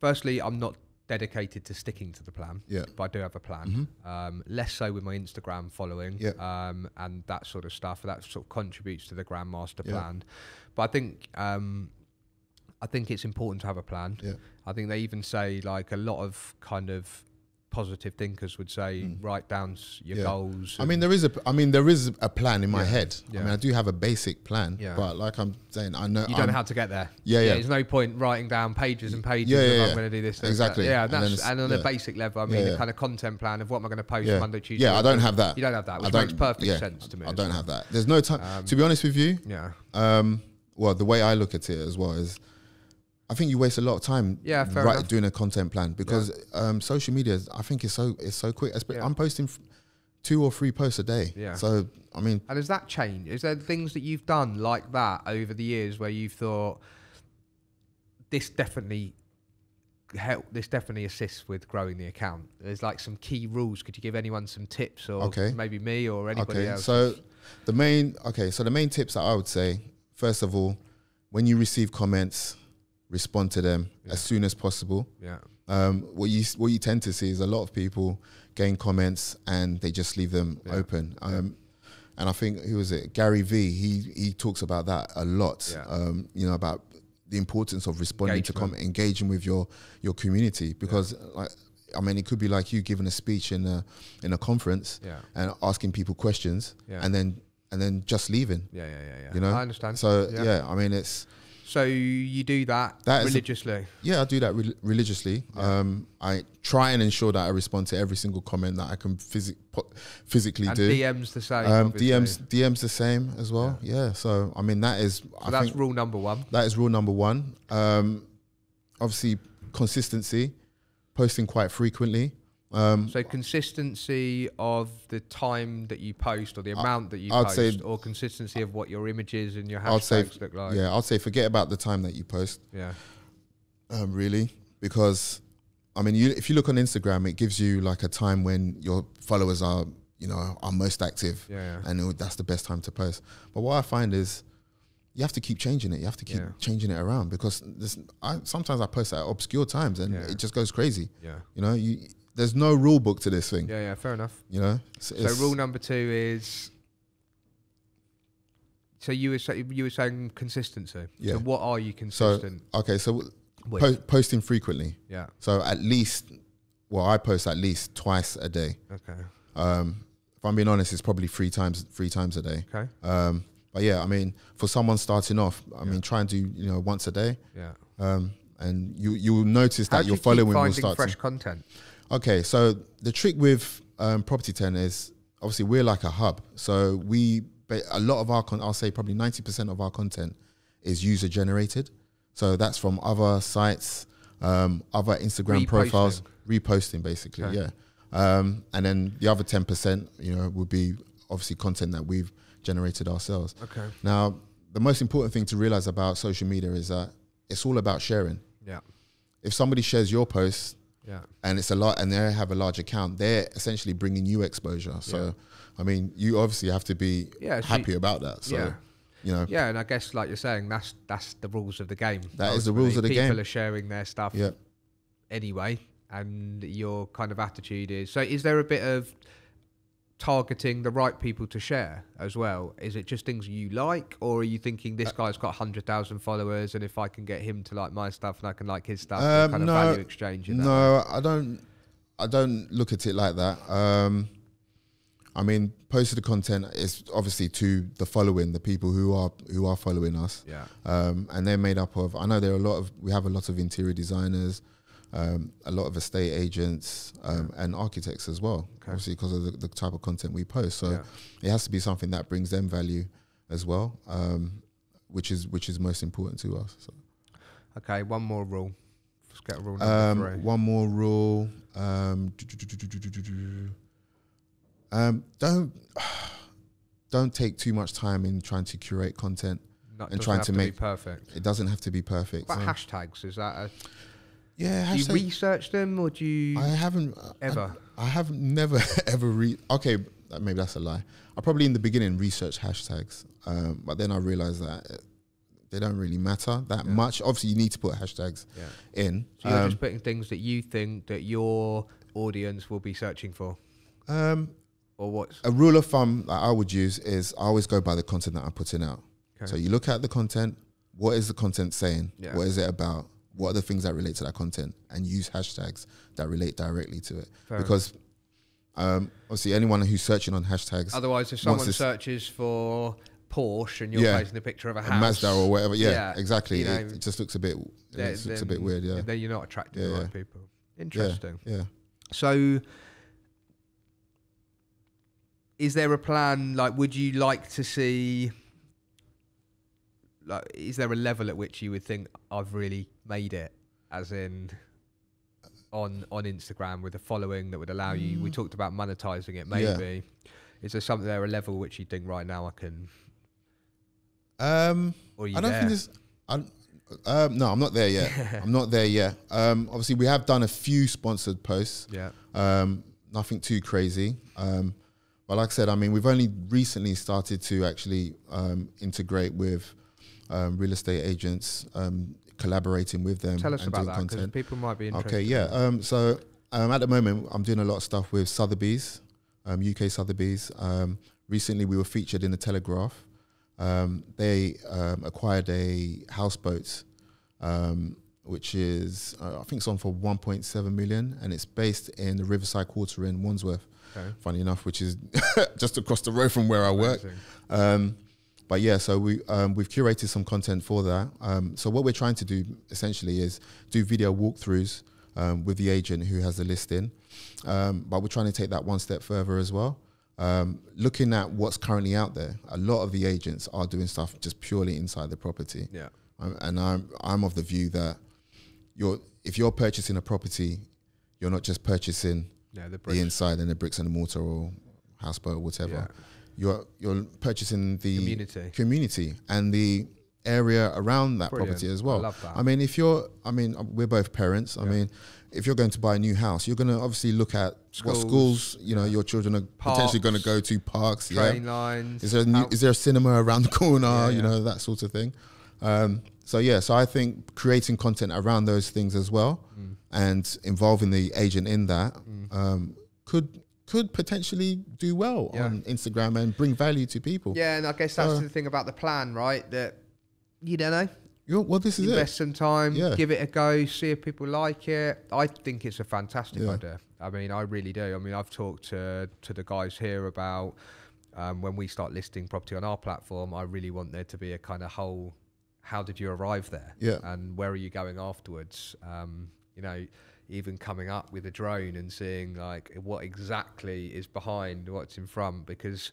firstly, I'm not dedicated to sticking to the plan. Yeah. But I do have a plan. Mm -hmm. um, less so with my Instagram following. Yeah. Um, and that sort of stuff. That sort of contributes to the grandmaster yeah. plan. But I think um, I think it's important to have a plan. Yeah. I think they even say like a lot of kind of positive thinkers would say mm. write down your yeah. goals. I mean, there is a. I mean, there is a plan in my yeah. head. Yeah. I mean, I do have a basic plan. Yeah. But like I'm saying, I know you don't I'm, know how to get there. Yeah, yeah, There's no point writing down pages and pages. Yeah, yeah, I'm going to do this. Exactly. Yeah, and, that's, and, and on a basic level, I mean, the kind of content plan of what am I going to post Monday, Tuesday. Yeah, I don't have that. You don't have that, which makes perfect sense to me. I don't have that. There's no time. Um, to be honest with you. Yeah. Um. Well, the way I look at it as well is I think you waste a lot of time. Yeah, right, doing a content plan because yeah. um, social media, is, I think, is so it's so quick. Yeah. I'm posting two or three posts a day. Yeah. So I mean, and has that changed? Is there things that you've done like that over the years where you've thought this definitely help this definitely assists with growing the account there's like some key rules could you give anyone some tips or okay. maybe me or anybody okay. else so the main okay so the main tips that i would say first of all when you receive comments respond to them yeah. as soon as possible. Yeah. Um, what you what you tend to see is a lot of people gain comments and they just leave them yeah. open. Um, and I think who was it? Gary V. He he talks about that a lot. Um, you know about the importance of responding Engagement. to comment, engaging with your your community because like. I mean, it could be like you giving a speech in a in a conference and asking people questions, and then and then just leaving. Yeah, yeah, yeah, yeah. You know, I understand. So yeah, yeah I mean, it's so you do that, that religiously? A, yeah, I do that re religiously. Yeah. Um, I try and ensure that I respond to every single comment that I can phys physically and do. DMs the same. Um, DMs DMs the same as well. Yeah. yeah so I mean that is. So that's rule number one. That is rule number one. Um, obviously consistency, posting quite frequently. Um, so consistency of the time that you post or the amount I, that you I'd post, say, or consistency of what your images and your hashtags say, look like. Yeah, I'd say forget about the time that you post. Yeah. Um, really, because I mean, you, if you look on Instagram, it gives you like a time when your followers are, you know, are most active, yeah, yeah. and it, that's the best time to post. But what I find is, you have to keep changing it. You have to keep yeah. changing it around because this, I, sometimes I post at obscure times and yeah. it just goes crazy. Yeah. You know, you there's no rule book to this thing. Yeah, yeah, fair enough. You know. so rule number two is. So you were say, you were saying consistency. Yeah. So what are you consistent? So, okay, so po- posting frequently. Yeah. So at least, well, I post at least twice a day. Okay. Um, if I'm being honest, it's probably three times three times a day. Okay. Um, but yeah, I mean, for someone starting off, I yeah. mean, try and do you know once a day. Yeah. Um, and you you will notice How that your following will start fresh to, content. Okay, so the trick with um, Property 10 is obviously we're like a hub. So we, a lot of our, con I'll say probably 90% of our content is user generated. So that's from other sites, um, other Instagram reposting. profiles, reposting basically, okay. yeah. Um, and then the other 10%, you know, would be obviously content that we've generated ourselves. Okay. Now, the most important thing to realize about social media is that it's all about sharing. Yeah. If somebody shares your post, yeah. And it's a lot, and they have a large account. They're essentially bringing you exposure. So, yeah. I mean, you obviously have to be yeah, happy about that. So, yeah. you know. Yeah, and I guess like you're saying, that's that's the rules of the game. That ultimately. is the rules of the People game. People are sharing their stuff. Yeah. Anyway, and your kind of attitude is so. Is there a bit of targeting the right people to share as well? Is it just things you like, or are you thinking this uh, guy's got hundred thousand followers, and if I can get him to like my stuff and I can like his stuff, um, kind no, of value exchange? no, way? I don't. I don't look at it like that. Um, I mean, post the content is obviously to the following, the people who are who are following us. Yeah. Um, and they're made up of. I know there are a lot of. We have a lot of interior designers um, a lot of estate agents um, yeah. and architects as well, okay. obviously because of the, the, type of content we post. So yeah. it has to be something that brings them value as well, um, which is which is most important to us. So. Okay, one more rule. Let's get rule um, three. One more rule. Um, um, don't don't take too much time in trying to curate content. and trying to, to make perfect. It doesn't have to be perfect. But hashtags is that a yeah, do you research them or do you? I haven't uh, ever. I, I haven't never ever read. Okay, uh, maybe that's a lie. I probably in the beginning researched hashtags, um, but then I realized that it, uh, they don't really matter that yeah. much. Obviously, you need to put hashtags yeah. in. So you're um, just putting things that you think that your audience will be searching for. Um, or what? A rule of thumb that I would use is I always go by the content that I'm putting out. Okay. So you look at the content. What is the content saying? Yeah. What is it about? what are the things that relate to that content and use hashtags that relate directly to it Fair because um, obviously anyone who's searching on hashtags otherwise if someone searches for Porsche and you're yeah, posting a picture of a house, a Mazda or whatever. Yeah, yeah exactly. know, it, just looks a bit, it looks a bit weird. Yeah, then you're not attracting yeah, the right people. Interesting. Yeah. So, is there a plan? Like, would you like to see? Like, is there a level at which you would think I've really made it, as in on on Instagram with a following that would allow you. Mm. We talked about monetizing it. Maybe yeah. is there something there a level which you think right now I can? Um, I don't there? think there's. I, um, no, I'm not there yet. I'm not there yet. Um, obviously, we have done a few sponsored posts. Yeah. Um, nothing too crazy. Um, but like I said, I mean, we've only recently started to actually um, integrate with um, real estate agents um, collaborating with them. Tell us about that because people might be interested. Okay, yeah. Um, so um, at the moment, I'm doing a lot of stuff with Sotheby's, um, UK Sotheby's. Um, recently, we were featured in the Telegraph. Um, they um, acquired a houseboat, which is uh, I think it's on for 1.7 million, and it's based in the Riverside Quarter in Wandsworth. Okay. Funny enough, which is just across the road from where I work but yeah, so we um, we've curated some content for that. Um, so what we're trying to do essentially is do video walkthroughs um, with the agent who has the listing, um, but we're trying to take that one step further as well. Um, looking at what's currently out there, a lot of the agents are doing stuff just purely inside the property. Yeah, um, and I'm I'm of the view that you're if you're purchasing a property, you're not just purchasing yeah, the, the, inside and the bricks and the mortar or houseboat or whatever. Yeah you're you're purchasing the community, community and the area around that Brilliant. property as well. I, I, mean, if you're, I mean, uh, we're both parents. Yeah. I mean, if you're going to buy a new house, you're going to obviously look at schools, what schools you know your children are parks, potentially going to go to, parks, train yeah. lines. Is there a new, is there a cinema around the corner? you know that sort of thing. Um, so yeah, so I think creating content around those things as well, mm. and involving the agent in that mm. um, could could potentially do well yeah. on Instagram and bring value to people. Yeah, and I guess that's uh, the thing about the plan, right? That you don't know. well, this is Invest it. some time, yeah. give it a go, see if people like it. I think it's a fantastic yeah. idea. I mean, I really do. I mean, I've talked to to the guys here about um, when we start listing property on our platform. I really want there to be a kind of whole. How did you arrive there? Yeah. And where are you going afterwards? Um, you know even coming up with a drone and seeing like what exactly is behind what's in front because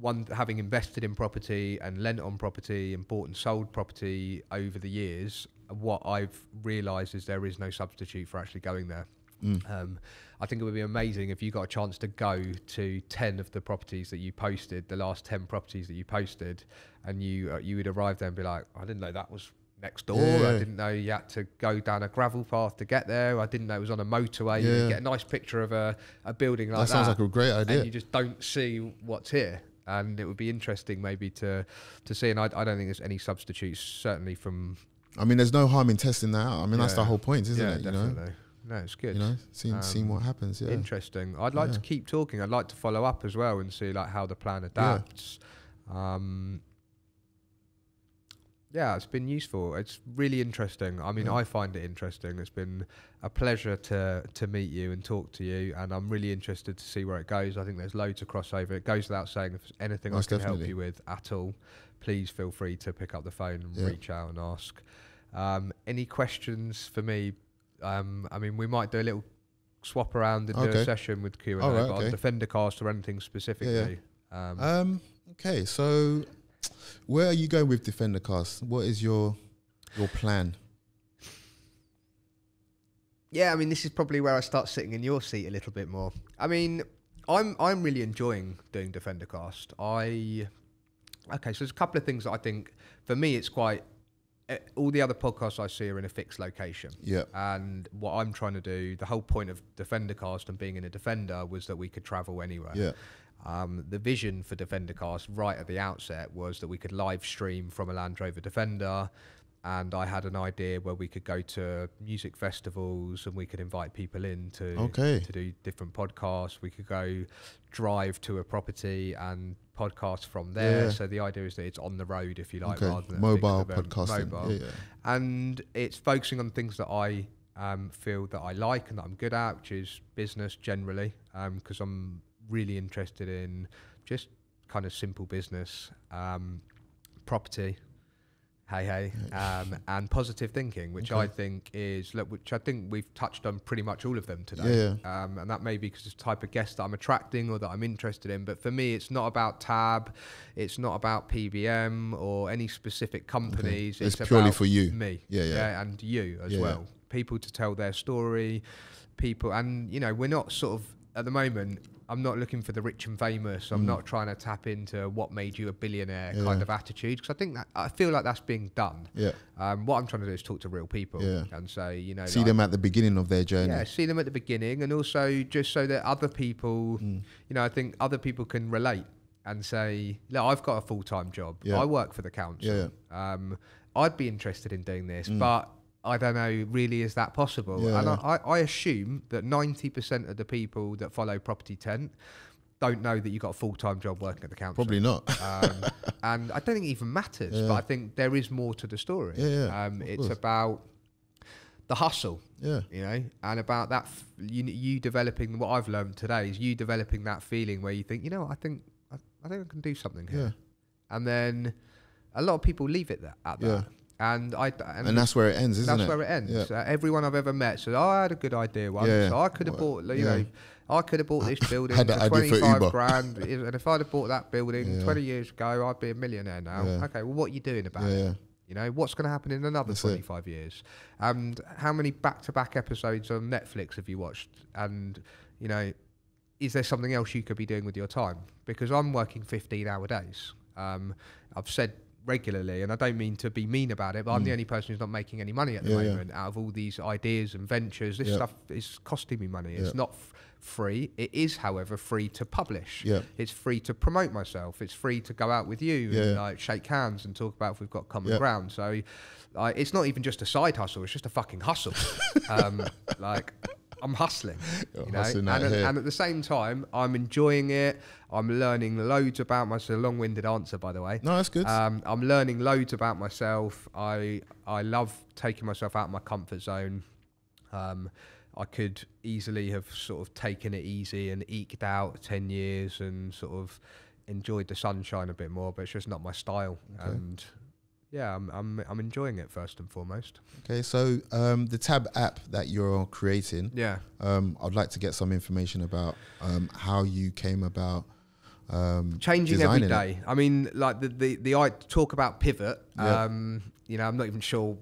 one having invested in property and lent on property and bought and sold property over the years what i've realized is there is no substitute for actually going there Mm. Um, I think it would be amazing if you got a chance to go to ten of the properties that you posted, the last ten properties that you posted, and you uh, you would arrive there and be like, I didn't know that was next door. Yeah. I didn't know you had to go down a gravel path to get there. I didn't know it was on a motorway. Yeah. You get a nice picture of a, a building like that. That sounds like a great idea. And you just don't see what's here. And it would be interesting maybe to to see. And I, I don't think there's any substitutes, certainly from. I mean, there's no harm in testing that out. I mean, yeah. that's the whole point, isn't it? Definitely. You know? No, it's good. You know, seeing um, seeing what happens. Yeah, interesting. I'd like to keep talking. I'd like to follow up as well and see like how the plan adapts. Um, yeah, it's been useful. It's really interesting. I mean, yeah. Mm. I find it interesting. It's been a pleasure to to meet you and talk to you, and I'm really interested to see where it goes. I think there's loads of crossover. It goes without saying. If there's anything Most I can definitely. help you with at all, please feel free to pick up the phone and yeah. reach out and ask. Um, any questions for me? Um, I mean, we might do a little swap around and okay. do a session with Q and A, about okay. defender cast or anything specifically. Yeah, um, um, okay, so where are you going with Defender Cast? What is your your plan? Yeah, I mean, this is probably where I start sitting in your seat a little bit more. I mean, I'm I'm really enjoying doing Defender Cast. I okay, so there's a couple of things that I think for me it's quite. Eh, all the other podcasts I see are in a fixed location. Yeah. And what I'm trying to do, the whole point of Defender Cast and being in a Defender was that we could travel anywhere. Yeah. Um, the vision for DefenderCast right at the outset was that we could live stream from a Land Rover Defender, and I had an idea where we could go to music festivals and we could invite people in to okay. to do different podcasts. We could go drive to a property and podcast from there. Yeah. So the idea is that it's on the road, if you like, okay. rather than mobile um, podcasting. Mobile. Yeah, yeah. And it's focusing on things that I um, that I like and that I'm good at, which is business generally, because um, I'm really interested in just kind of simple business, um, property, hey hey, um, and positive thinking, which okay. I think is look, which I think we've touched on pretty much all of them today. Yeah. Um, and that may be because it's the type of guest that I'm attracting or that I'm interested in. But for me, it's not about Tab, it's not about PBM or any specific companies. Okay. It's, it's purely for you, me, yeah, yeah, yeah and you as yeah, well. People to tell their story, people, and you know, we're not sort of at the moment I'm not looking for the rich and famous. I'm mm. not trying to tap into what made you a billionaire yeah. kind of attitude because I think that I feel like that's being done. Yeah. Um, what I'm trying to do is talk to real people yeah. and say, you know, see like, them at the beginning of their journey. Yeah, see them at the beginning, and also just so that other people, mm. you know, I think other people can relate and say, look, I've got a full time job. Yeah. I work for the council. Yeah. Um, I'd be interested in doing this, mm. but I don't know, really, is that possible? Yeah. And I, I assume that 90% of the people that follow Property Tent don't know that you've got a full time job working at the council. Probably not. um, and I don't think it even matters, yeah. but I think there is more to the story. Yeah, yeah. Um, it's course. about the hustle. Yeah. You know, and about that, you, you developing what I've learned today is you developing that feeling where you think, you know, I think I, I think I can do something here. Yeah. And then a lot of people leave it that, at that and I and, and, that's where it ends, isn't that's it? That's where it ends. Uh, everyone I've ever met said, "Oh, I had a good idea once. Yeah, so I could have bought, you yeah. know, I could have bought this building for twenty-five grand, and if I'd have bought that building twenty years ago, I'd be a millionaire now." Okay, well, what are you doing about it? You know, what's going to happen in another 25 years? And how many back to back episodes on Netflix have you watched? And, you know, is there something else you could be doing with your time? Because I'm working 15 hour days. Um, I've said regularly, and I don't mean to be mean about it, but mm. I'm the mm. only person who's not making any money at the yeah, moment yeah. out of all these ideas and ventures. This yeah. stuff is costing me money. It's not free. It is, however, free to publish. It's free to promote myself. It's free to go out with you and like, shake hands and talk about if we've got common ground. So uh, it's not even just a side hustle. It's just a fucking hustle. um, like I'm hustling. you know? hustling and, at, and, at, the same time, I'm enjoying it. I'm learning loads about myself. Long-winded answer, by the way. No, that's good. Um, I'm learning loads about myself. I I love taking myself out of my comfort zone. Um, I could easily have sort of taken it easy and eked out ten years and sort of enjoyed the sunshine a bit more, but it's just not my style. Okay. And yeah, I'm, I'm, I'm enjoying it first and foremost. Okay, so um, the Tab app that you're creating, yeah, um, I'd like to get some information about um, how you came about um, changing every day. It. I mean, like the the, the I talk about pivot. Yeah. Um, you know, I'm not even sure.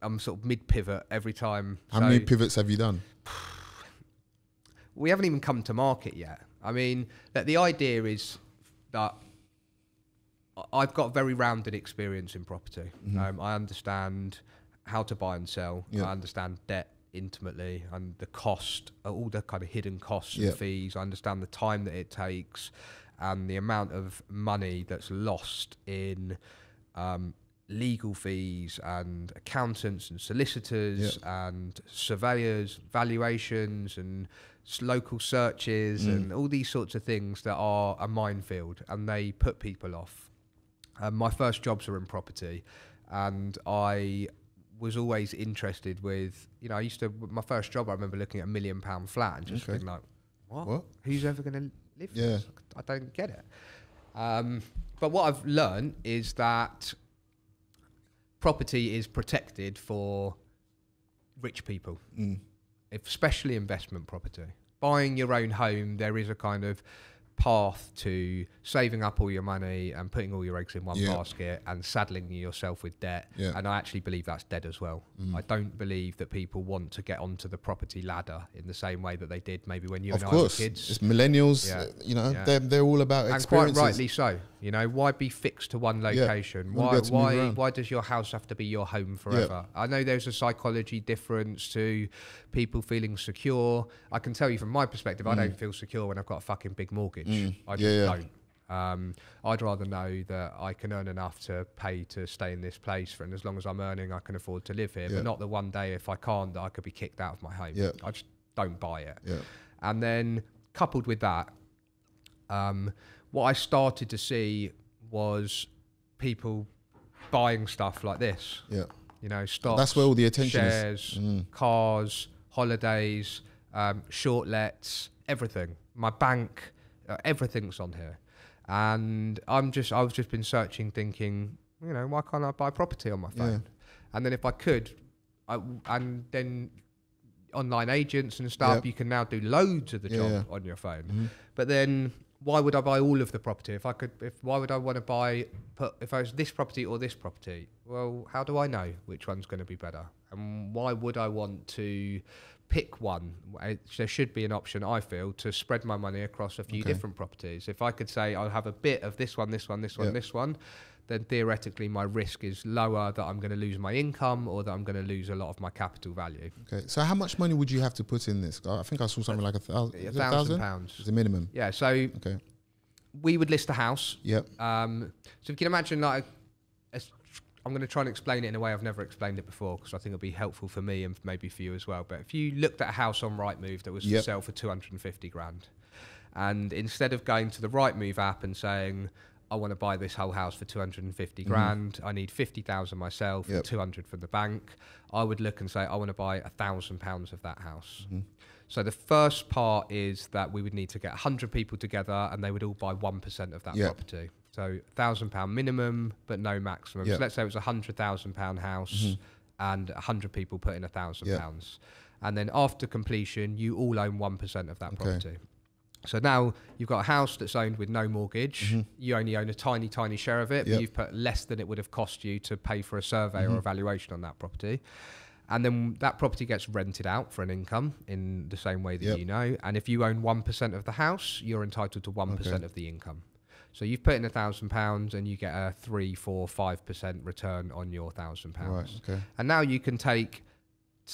I'm sort of mid pivot every time. How so many pivots have you done? we haven't even come to market yet. I mean, that the idea is that I've got very rounded experience in property. Mm-hmm. Um, I understand how to buy and sell. Yeah. I understand debt intimately and the cost, uh, all the kind of hidden costs yeah. and fees. I understand the time that it takes and the amount of money that's lost in um, legal fees and accountants and solicitors yeah. and surveyors, valuations and local searches mm. and all these sorts of things that are a minefield and they put people off um, my first jobs were in property, and I was always interested with you know I used to my first job I remember looking at a million pound flat and just okay. being like, what? what? Who's ever going to live? Yeah, this? I don't get it. Um, but what I've learned is that property is protected for rich people, mm. especially investment property. Buying your own home, there is a kind of path to saving up all your money and putting all your eggs in one yeah. basket and saddling yourself with debt. Yeah. And I actually believe that's dead as well. Mm. I don't believe that people want to get onto the property ladder in the same way that they did maybe when you of and course. I were kids. It's millennials, yeah. Uh, you know, they're, they're all about And quite rightly so. You know, why be fixed to one location? Why to why why does your house have to be your home forever? I know there's a psychology difference to people feeling secure. I can tell you from my perspective, mm. I don't mm. feel secure when I've got a fucking big mortgage. Mm. I just yeah, yeah. don't. Um, I'd rather know that I can earn enough to pay to stay in this place, for, and as long as I'm earning, I can afford to live here. Yeah. But not the one day, if I can't, that I could be kicked out of my home. Yeah. I just don't buy it. Yeah. And then coupled with that, um, what I started to see was people buying stuff like this. Yeah. You know, stocks. That's where all the attention shares, is. Mm. cars, holidays, um, short lets, everything. My bank uh, everything's on here. And I'm just, I've just been searching, thinking, you know, why can't I buy property on my phone? Yeah. And then if I could, I, and then online agents and stuff, yep. you can now do loads of the yeah, job yeah. on your phone. Mm-hmm. But then why would I buy all of the property? If I could, if why would I want to buy, put, if I was this property or this property? Well, how do I know which one's going to be better? And why would I want to pick one. There should be an option, I feel, to spread my money across a few okay. different properties. If I could say I'll have a bit of this one, this one, this one, yep. this one, then theoretically my risk is lower that I'm going to lose my income or that I'm going to lose a lot of my capital value. Okay, so how much money would you have to put in this? I think I saw something like a, thou- a thousand, thousand pounds. Is the minimum. Yeah, so okay. we would list a house. Yep. Um, so if you can imagine like a I'm going to try and explain it in a way I've never explained it before because I think it'll be helpful for me and maybe for you as well. But if you looked at a house on Rightmove that was yep. for for 250 grand, and instead of going to the Rightmove app and saying, I want to buy this whole house for 250 mm-hmm. grand. mm I need 50,000 myself yep. 200 from the bank. I would look and say, I want to buy a thousand pounds of that house. Mm-hmm. So the first part is that we would need to get 100 people together and they would all buy 1% of that yep. property. So thousand pound minimum, but no maximum. Yeah. So let's say it was a hundred thousand pound house, mm -hmm. and a hundred people put in a thousand pounds, and then after completion, you all own one percent of that okay. property. So now you've got a house that's owned with no mortgage. Mm -hmm. You only own a tiny, tiny share of it, yep. but you've put less than it would have cost you to pay for a survey mm -hmm. or a mm-hmm. valuation on that property. And then that property gets rented out for an income in the same way that yep. you know. And if you own 1% of the house, you're entitled to 1% okay. of the income. So you've put in a thousand pounds and you get a three, four, five percent return on your thousand pounds. Right, okay. And now you can take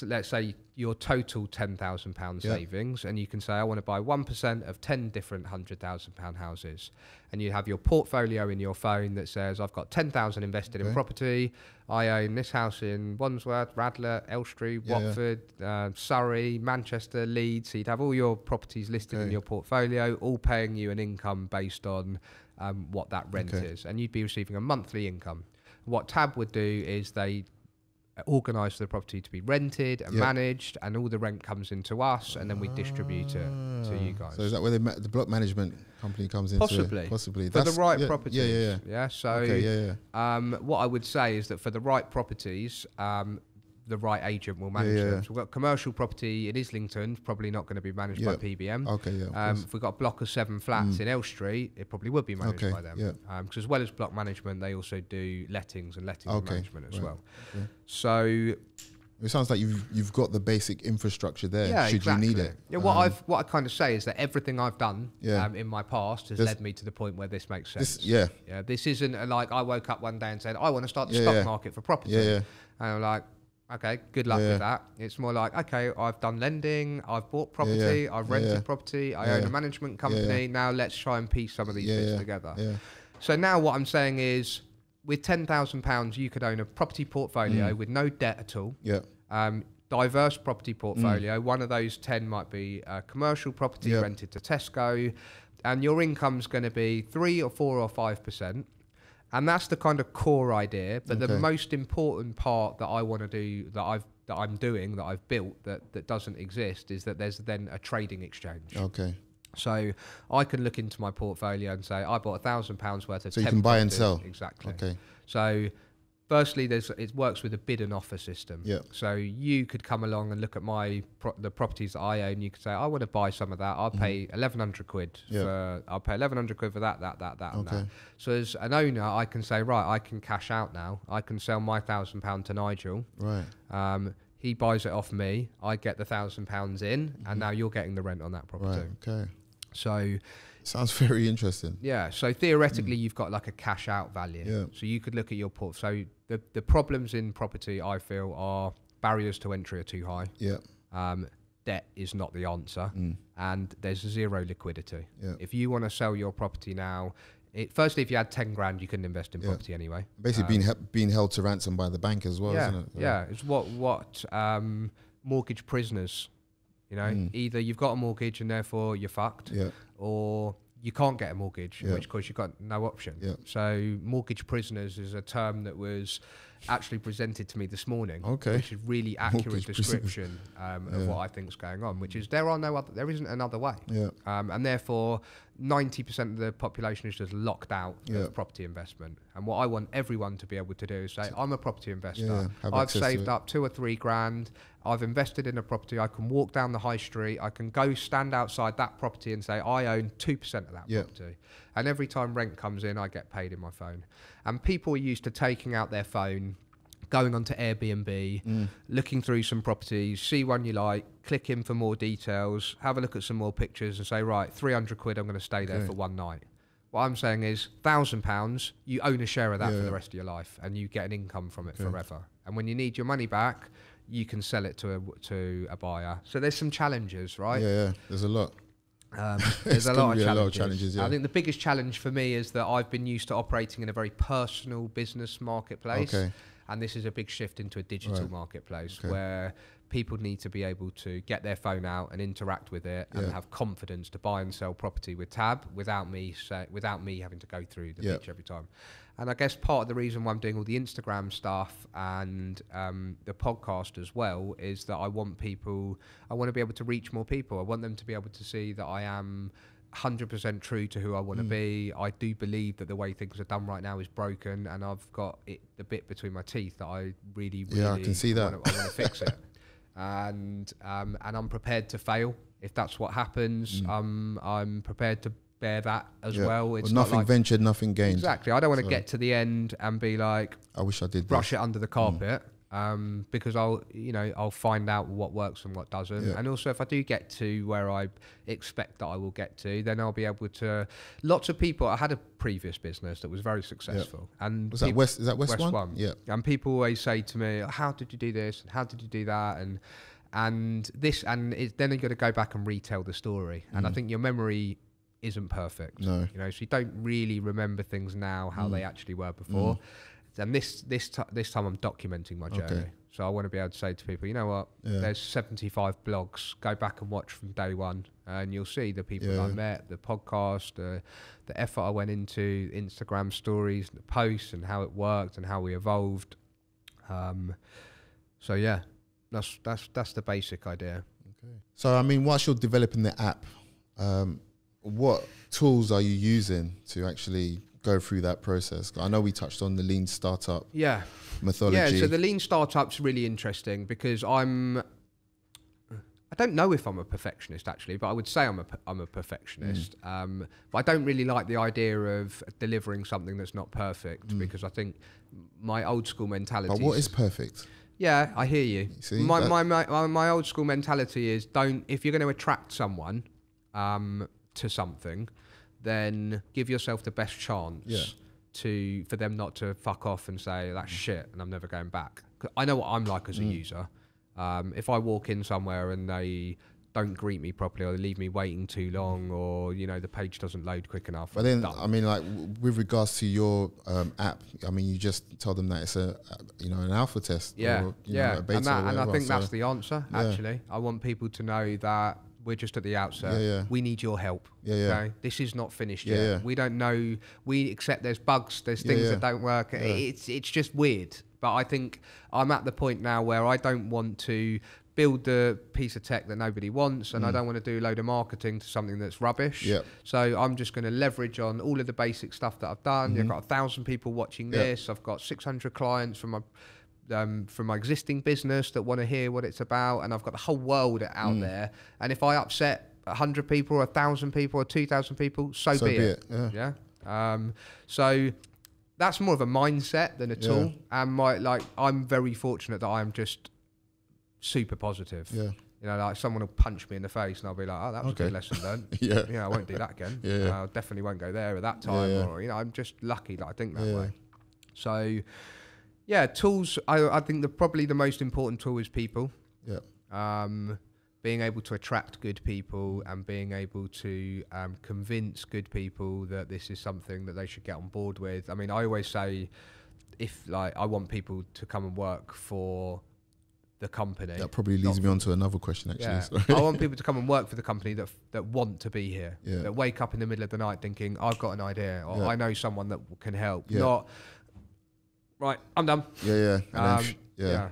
let's say your total ten thousand pound yep. savings, and you can say, I want to buy one percent of ten different hundred thousand pound houses, and you have your portfolio in your phone that says, I've got ten thousand invested okay. in property. I own this house in Wandsworth, Radler, Elstree, yeah, Watford, yeah. Uh, Surrey, Manchester, Leeds. So you'd have all your properties listed okay. in your portfolio, all paying you an income based on um, what that rent okay. is, and you'd be receiving a monthly income. What Tab would do is they organise the property to be rented and yep. managed, and all the rent comes into us, and then we distribute it to you ah. guys. So is that where ma- the, block management company comes in? Possibly, possibly for That's the right yeah, properties. Yeah, yeah, yeah. yeah so, okay, yeah, yeah. Um, what I would say is that for the right properties, um, the right agent will manage yeah, yeah. them. So we've got commercial property in Islington, probably not going to be managed by PBM. Okay, yeah. Um, if we've got a block of seven flats mm. in L Street, it probably would be managed okay, by them. Because um, as well as block management, they also do lettings and letting okay, management as right. well. So. It sounds like you've you've got the basic infrastructure there. Yeah, should exactly. you need it? Yeah. What um, I've what I kind of say is that everything I've done yeah. um, in my past has this, led me to the point where this makes sense. This, yeah. Yeah. This isn't a, like I woke up one day and said I want to start the yeah, stock market for property. Yeah, yeah. And I'm like, okay, good luck yeah. with that. It's more like, okay, I've done lending, I've bought property, yeah. I've rented yeah. property, I own a management company. Now let's try and piece some of these bits together. So now what I'm saying is, with ten thousand pounds, you could own a property portfolio mm. with no debt at all. Yeah. Um, diverse property mm. portfolio. Mm. One of those ten might be a commercial property rented to Tesco, and your income's going to be three or four or five percent and that's the kind of core idea. But okay. the most important part that I want to do, that I've that I'm doing, that I've built, that that doesn't exist, is that there's then a trading exchange. Okay. So I can look into my portfolio and say I bought a thousand pounds worth of. So you can buy and sell. Exactly. Okay. So Firstly, there's it works with a bid and offer system. Yeah. So you could come along and look at my pro- the properties that I own. You could say, I want to buy some of that. I'll mm-hmm. pay 1,100 quid. Yeah. For, I'll pay 1,100 quid for that, that, that, that, okay. and that. So as an owner, I can say, right, I can cash out now. I can sell my thousand pound to Nigel. Right. Um, he buys it off me. I get the thousand pounds in, mm-hmm. and now you're getting the rent on that property. Right. Okay. So Sounds very interesting. Yeah. So theoretically, mm. you've got like a cash out value. Yeah. So you could look at your port. So the, the problems in property, I feel, are barriers to entry are too high. Yeah. Um, debt is not the answer. Mm. And there's zero liquidity. Yeah. If you want to sell your property now, it, firstly, if you had 10 grand, you couldn't invest in yeah. property anyway. Basically, um, being, he being held to ransom by the bank as well, yeah, it? Yeah. yeah. It's what, what um, mortgage prisoners you know, mm. either you've got a mortgage and therefore you're fucked, yeah. or you can't get a mortgage, yeah. of which you've got no option. Yeah. So, mortgage prisoners is a term that was actually presented to me this morning, okay. which is really accurate mortgage description um, of what I think is going on, which is there are no other, there isn't another way, yeah. um, and therefore 90% of the population is just locked out yeah. of property investment. And what I want everyone to be able to do is say, I'm a property investor. Yeah, I've saved up two or three grand. I've invested in a property. I can walk down the high street. I can go stand outside that property and say, I own 2% of that yeah. property. And every time rent comes in, I get paid in my phone. And people are used to taking out their phone going onto Airbnb, mm. looking through some properties, see one you like, click in for more details, have a look at some more pictures, and say, right, 300 quid, I'm going to stay there okay. for one night. What I'm saying is, thousand pounds, you own a share of that yeah. for the rest of your life, and you get an income from it okay. forever. And when you need your money back, you can sell it to a, to a buyer. So there's some challenges, right? Yeah, yeah. There's a lot. Um, there's a lot, a lot, of challenges. Yeah. I think the biggest challenge for me is that I've been used to operating in a very personal business marketplace. Okay and this is a big shift into a digital right. marketplace okay. where people need to be able to get their phone out and interact with it yeah. and have confidence to buy and sell property with Tab without me say, without me having to go through the pitch every time. And I guess part of the reason why I'm doing all the Instagram stuff and um, the podcast as well is that I want people, I want to be able to reach more people. I want them to be able to see that I am 100% true to who I want to mm. be. I do believe that the way things are done right now is broken, and I've got it, the bit between my teeth that I really, really yeah, I can see that. Wanna, I want to fix it, and um, and I'm prepared to fail if that's what happens. Mm. Um, I'm prepared to bear that as yeah. well. It's well, nothing like, ventured, nothing gained. Exactly. I don't want to get to the end and be like, I wish I did brush this. it under the carpet. Mm um, because I'll you know I'll find out what works and what doesn't, yeah. and also if I do get to where I expect that I will get to, then I'll be able to. Lots of people. I had a previous business that was very successful, yeah. and was that West? Is that West, West one? one? Yeah. And people always say to me, "How did you do this? And how did you do that?" and and this and it, then you've got to go back and retell the story. Mm. And I mm. think your memory isn't perfect. No. You know, so you don't really remember things now how mm. they actually were before. Mm. And this this t- this time I'm documenting my journey. Okay. So I want to be able to say to people, you know what? Yeah. There's 75 blogs. Go back and watch from day one, and you'll see the people yeah. I met, the podcast, the effort I went into, Instagram stories, the posts, and how it worked, and how we evolved. Um, so yeah, that's that's that's the basic idea. Okay. So I mean, whilst you're developing the app, um, what tools are you using to actually go through that process? I know we touched on the lean startup. Yeah. Mythology. Yeah, so the lean startup's really interesting because I'm I don't know if I'm a perfectionist actually, but I would say I'm a I'm a perfectionist. Mm. Um, but I don't really like the idea of delivering something that's not perfect mm. because I think my old school mentality. But what is perfect? Yeah, I hear you. See, my, my, my my old school mentality is don't if you're going to attract someone um, to something, then give yourself the best chance yeah. to for them not to fuck off and say that's mm. shit and I'm never going back. I know what I'm like as a mm. user. Um, if I walk in somewhere and they don't greet me properly or they leave me waiting too mm. long or you know the page doesn't load quick enough but then i mean like with regards to your um, app i mean you just tell them that it's a you know an alpha test yeah or, yeah know, and, that, and i think so that's the answer yeah. actually i want people to know that we're just at the outset. Yeah, yeah. We need your help. Yeah, yeah. Okay? This is not finished yeah, yet. Yeah. We don't know. We accept there's bugs, there's things yeah, that don't work. It's it's just weird. But I think I'm at the point now where I don't want to build the piece of tech that nobody wants and mm. I don't want to do a load of marketing to something that's rubbish. Yep. So I'm just going to leverage on all of the basic stuff that I've done. Mm-hmm. I've got a thousand people watching yep. this. I've got 600 clients from my um, from my existing business that want to hear what it's about, and I've got the whole world out mm. there. And if I upset hundred people, or thousand people, or two thousand people, so, so be, be, it. it. Yeah. yeah? Um, so that's more of a mindset than a yeah. tool. And my like, I'm very fortunate that I'm just super positive. Yeah. You know, like someone will punch me in the face and I'll be like, oh, that was okay. a good lesson learned. yeah. Yeah. I won't do that again. yeah. yeah. I definitely won't go there at that time. Or, you know, I'm just lucky that I think that way. So, yeah, tools. I, I think the probably the most important tool is people. Yeah. Um, being able to attract good people and being able to um, convince good people that this is something that they should get on board with. I mean, I always say, if like I want people to come and work for the company. That probably leads me on to another question, actually. Yeah. I want people to come and work for the company that that want to be here. Yeah. That wake up in the middle of the night thinking, I've got an idea, or yeah. I know someone that can help. Not right, I'm done. Yeah, yeah, um, yeah. yeah.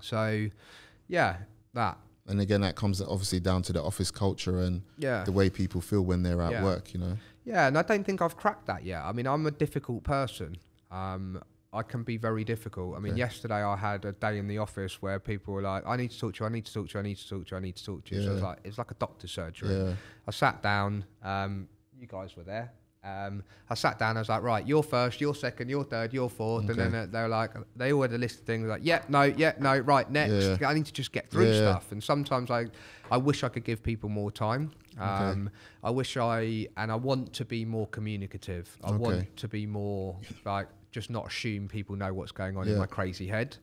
So, yeah, that. And again, that comes obviously down to the office culture and yeah. the way people feel when they're at yeah. work, you know. Yeah, and I don't think I've cracked that yet. I mean, I'm a difficult person. Um, I can be very difficult. I mean, yeah. yesterday I had a day in the office where people were like, "I need to talk to you. I need to talk to you. I need to talk to you. I need to talk to you." Yeah. So it's like it's like a doctor's surgery. Yeah. I sat down. Um, you guys were there. Um, I sat down. I was like, right, you're first, you're second, you're third, you're fourth, okay. and then they were like, they all had a list of things like, yep, yeah, no, yep, yeah, no, right, next. Yeah. I need to just get through stuff. And sometimes I, I wish I could give people more time. Um, okay. I wish I and I want to be more communicative. I okay. want to be more like just not assume people know what's going on in my crazy head.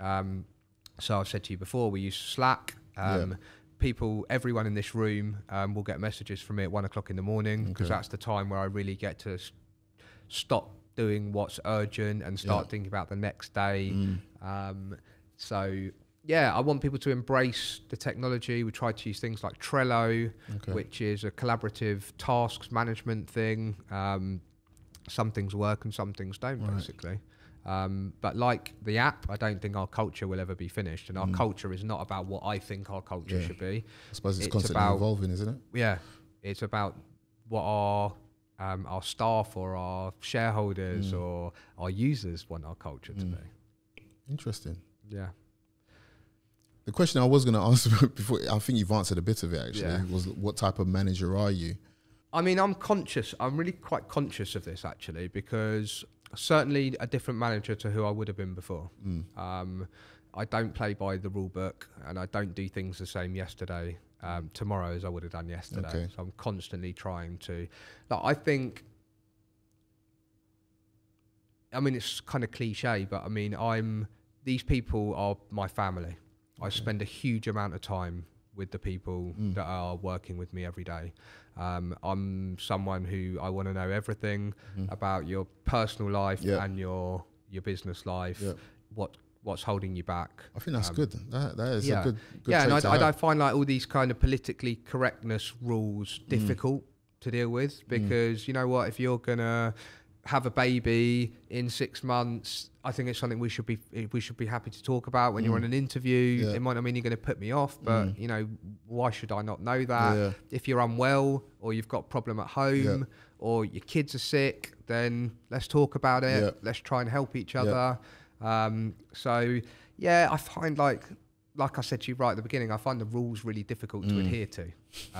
Um, so I've said to you before, we use Slack. Um, yeah people, everyone in this room um, will get messages from me at one o'clock in the morning because okay. that's the time where I really get to s- stop doing what's urgent and start yeah. thinking about the next day. Mm. Um, so yeah, I want people to embrace the technology. We try to use things like Trello, okay. which is a collaborative tasks management thing. Um, some things work and some things don't, right. basically. Um, but like the app, I don't think our culture will ever be finished, and our mm. culture is not about what I think our culture yeah. should be. I suppose it's, it's constantly about, evolving, isn't it? Yeah, it's about what our um, our staff or our shareholders mm. or our users want our culture to mm. be. Interesting. Yeah. The question I was going to ask before, I think you've answered a bit of it actually, yeah. was what type of manager are you? I mean, I'm conscious. I'm really quite conscious of this actually because certainly a different manager to who I would have been before. Mm. Um, I don't play by the rule book, and I don't do things the same yesterday, um, tomorrow as I would have done yesterday. Okay. So I'm constantly trying to. Like I think. I mean, it's kind of cliche, but I mean, I'm. These people are my family. Okay. I spend a huge amount of time with the people mm. that are working with me every day. Um, I'm someone who I want to know everything mm. about your personal life yeah. and your your business life. Yeah. What what's holding you back? I think that's um, good. That, that is yeah. a good, good yeah. And I, I, I, find like all these kind of politically correctness rules mm. difficult mm. to deal with mm. because mm. you know what if you're gonna have a baby in six months. I think it's something we should be we should be happy to talk about when mm. you're on an interview. Yeah. It might not mean you're going to put me off, but mm. you know why should I not know that? Yeah. If you're unwell or you've got a problem at home yeah. or your kids are sick, then let's talk about it. Let's try and help each other. Um, so yeah, I find like like I said to you right at the beginning, I find the rules really difficult mm. to adhere to.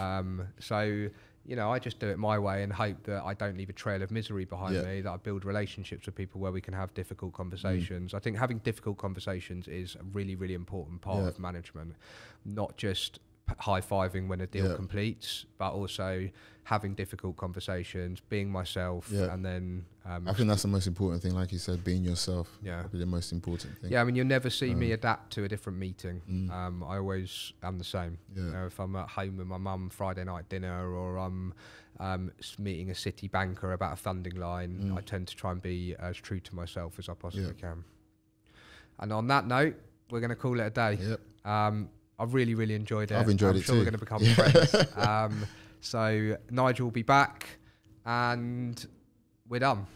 Um, so you know, I just do it my way and hope that I don't leave a trail of misery behind yeah. me, that I build relationships with people where we can have difficult mm. conversations. Mm. I think having difficult conversations is a really, really important part yeah. of management, not just high fiving when a deal yeah. completes, but also having difficult conversations, being myself, yeah. and then um, I think that's the most important thing. Like you said, being yourself. Yeah, be the most important thing. Yeah, I mean, you'll never see um, me adapt to a different meeting. Mm. Um, I always am the same. Yeah. You know, if I'm at home with my mum Friday night dinner, or I'm um, meeting a city banker about a funding line, mm. I tend to try and be as true to myself as I possibly yeah. can. And on that note, we're going to call it a day. Yep. Um, I've really, really enjoyed it. I've enjoyed I'm it sure too. We're going to become yeah. friends. Um, so Nigel will be back, and we're done.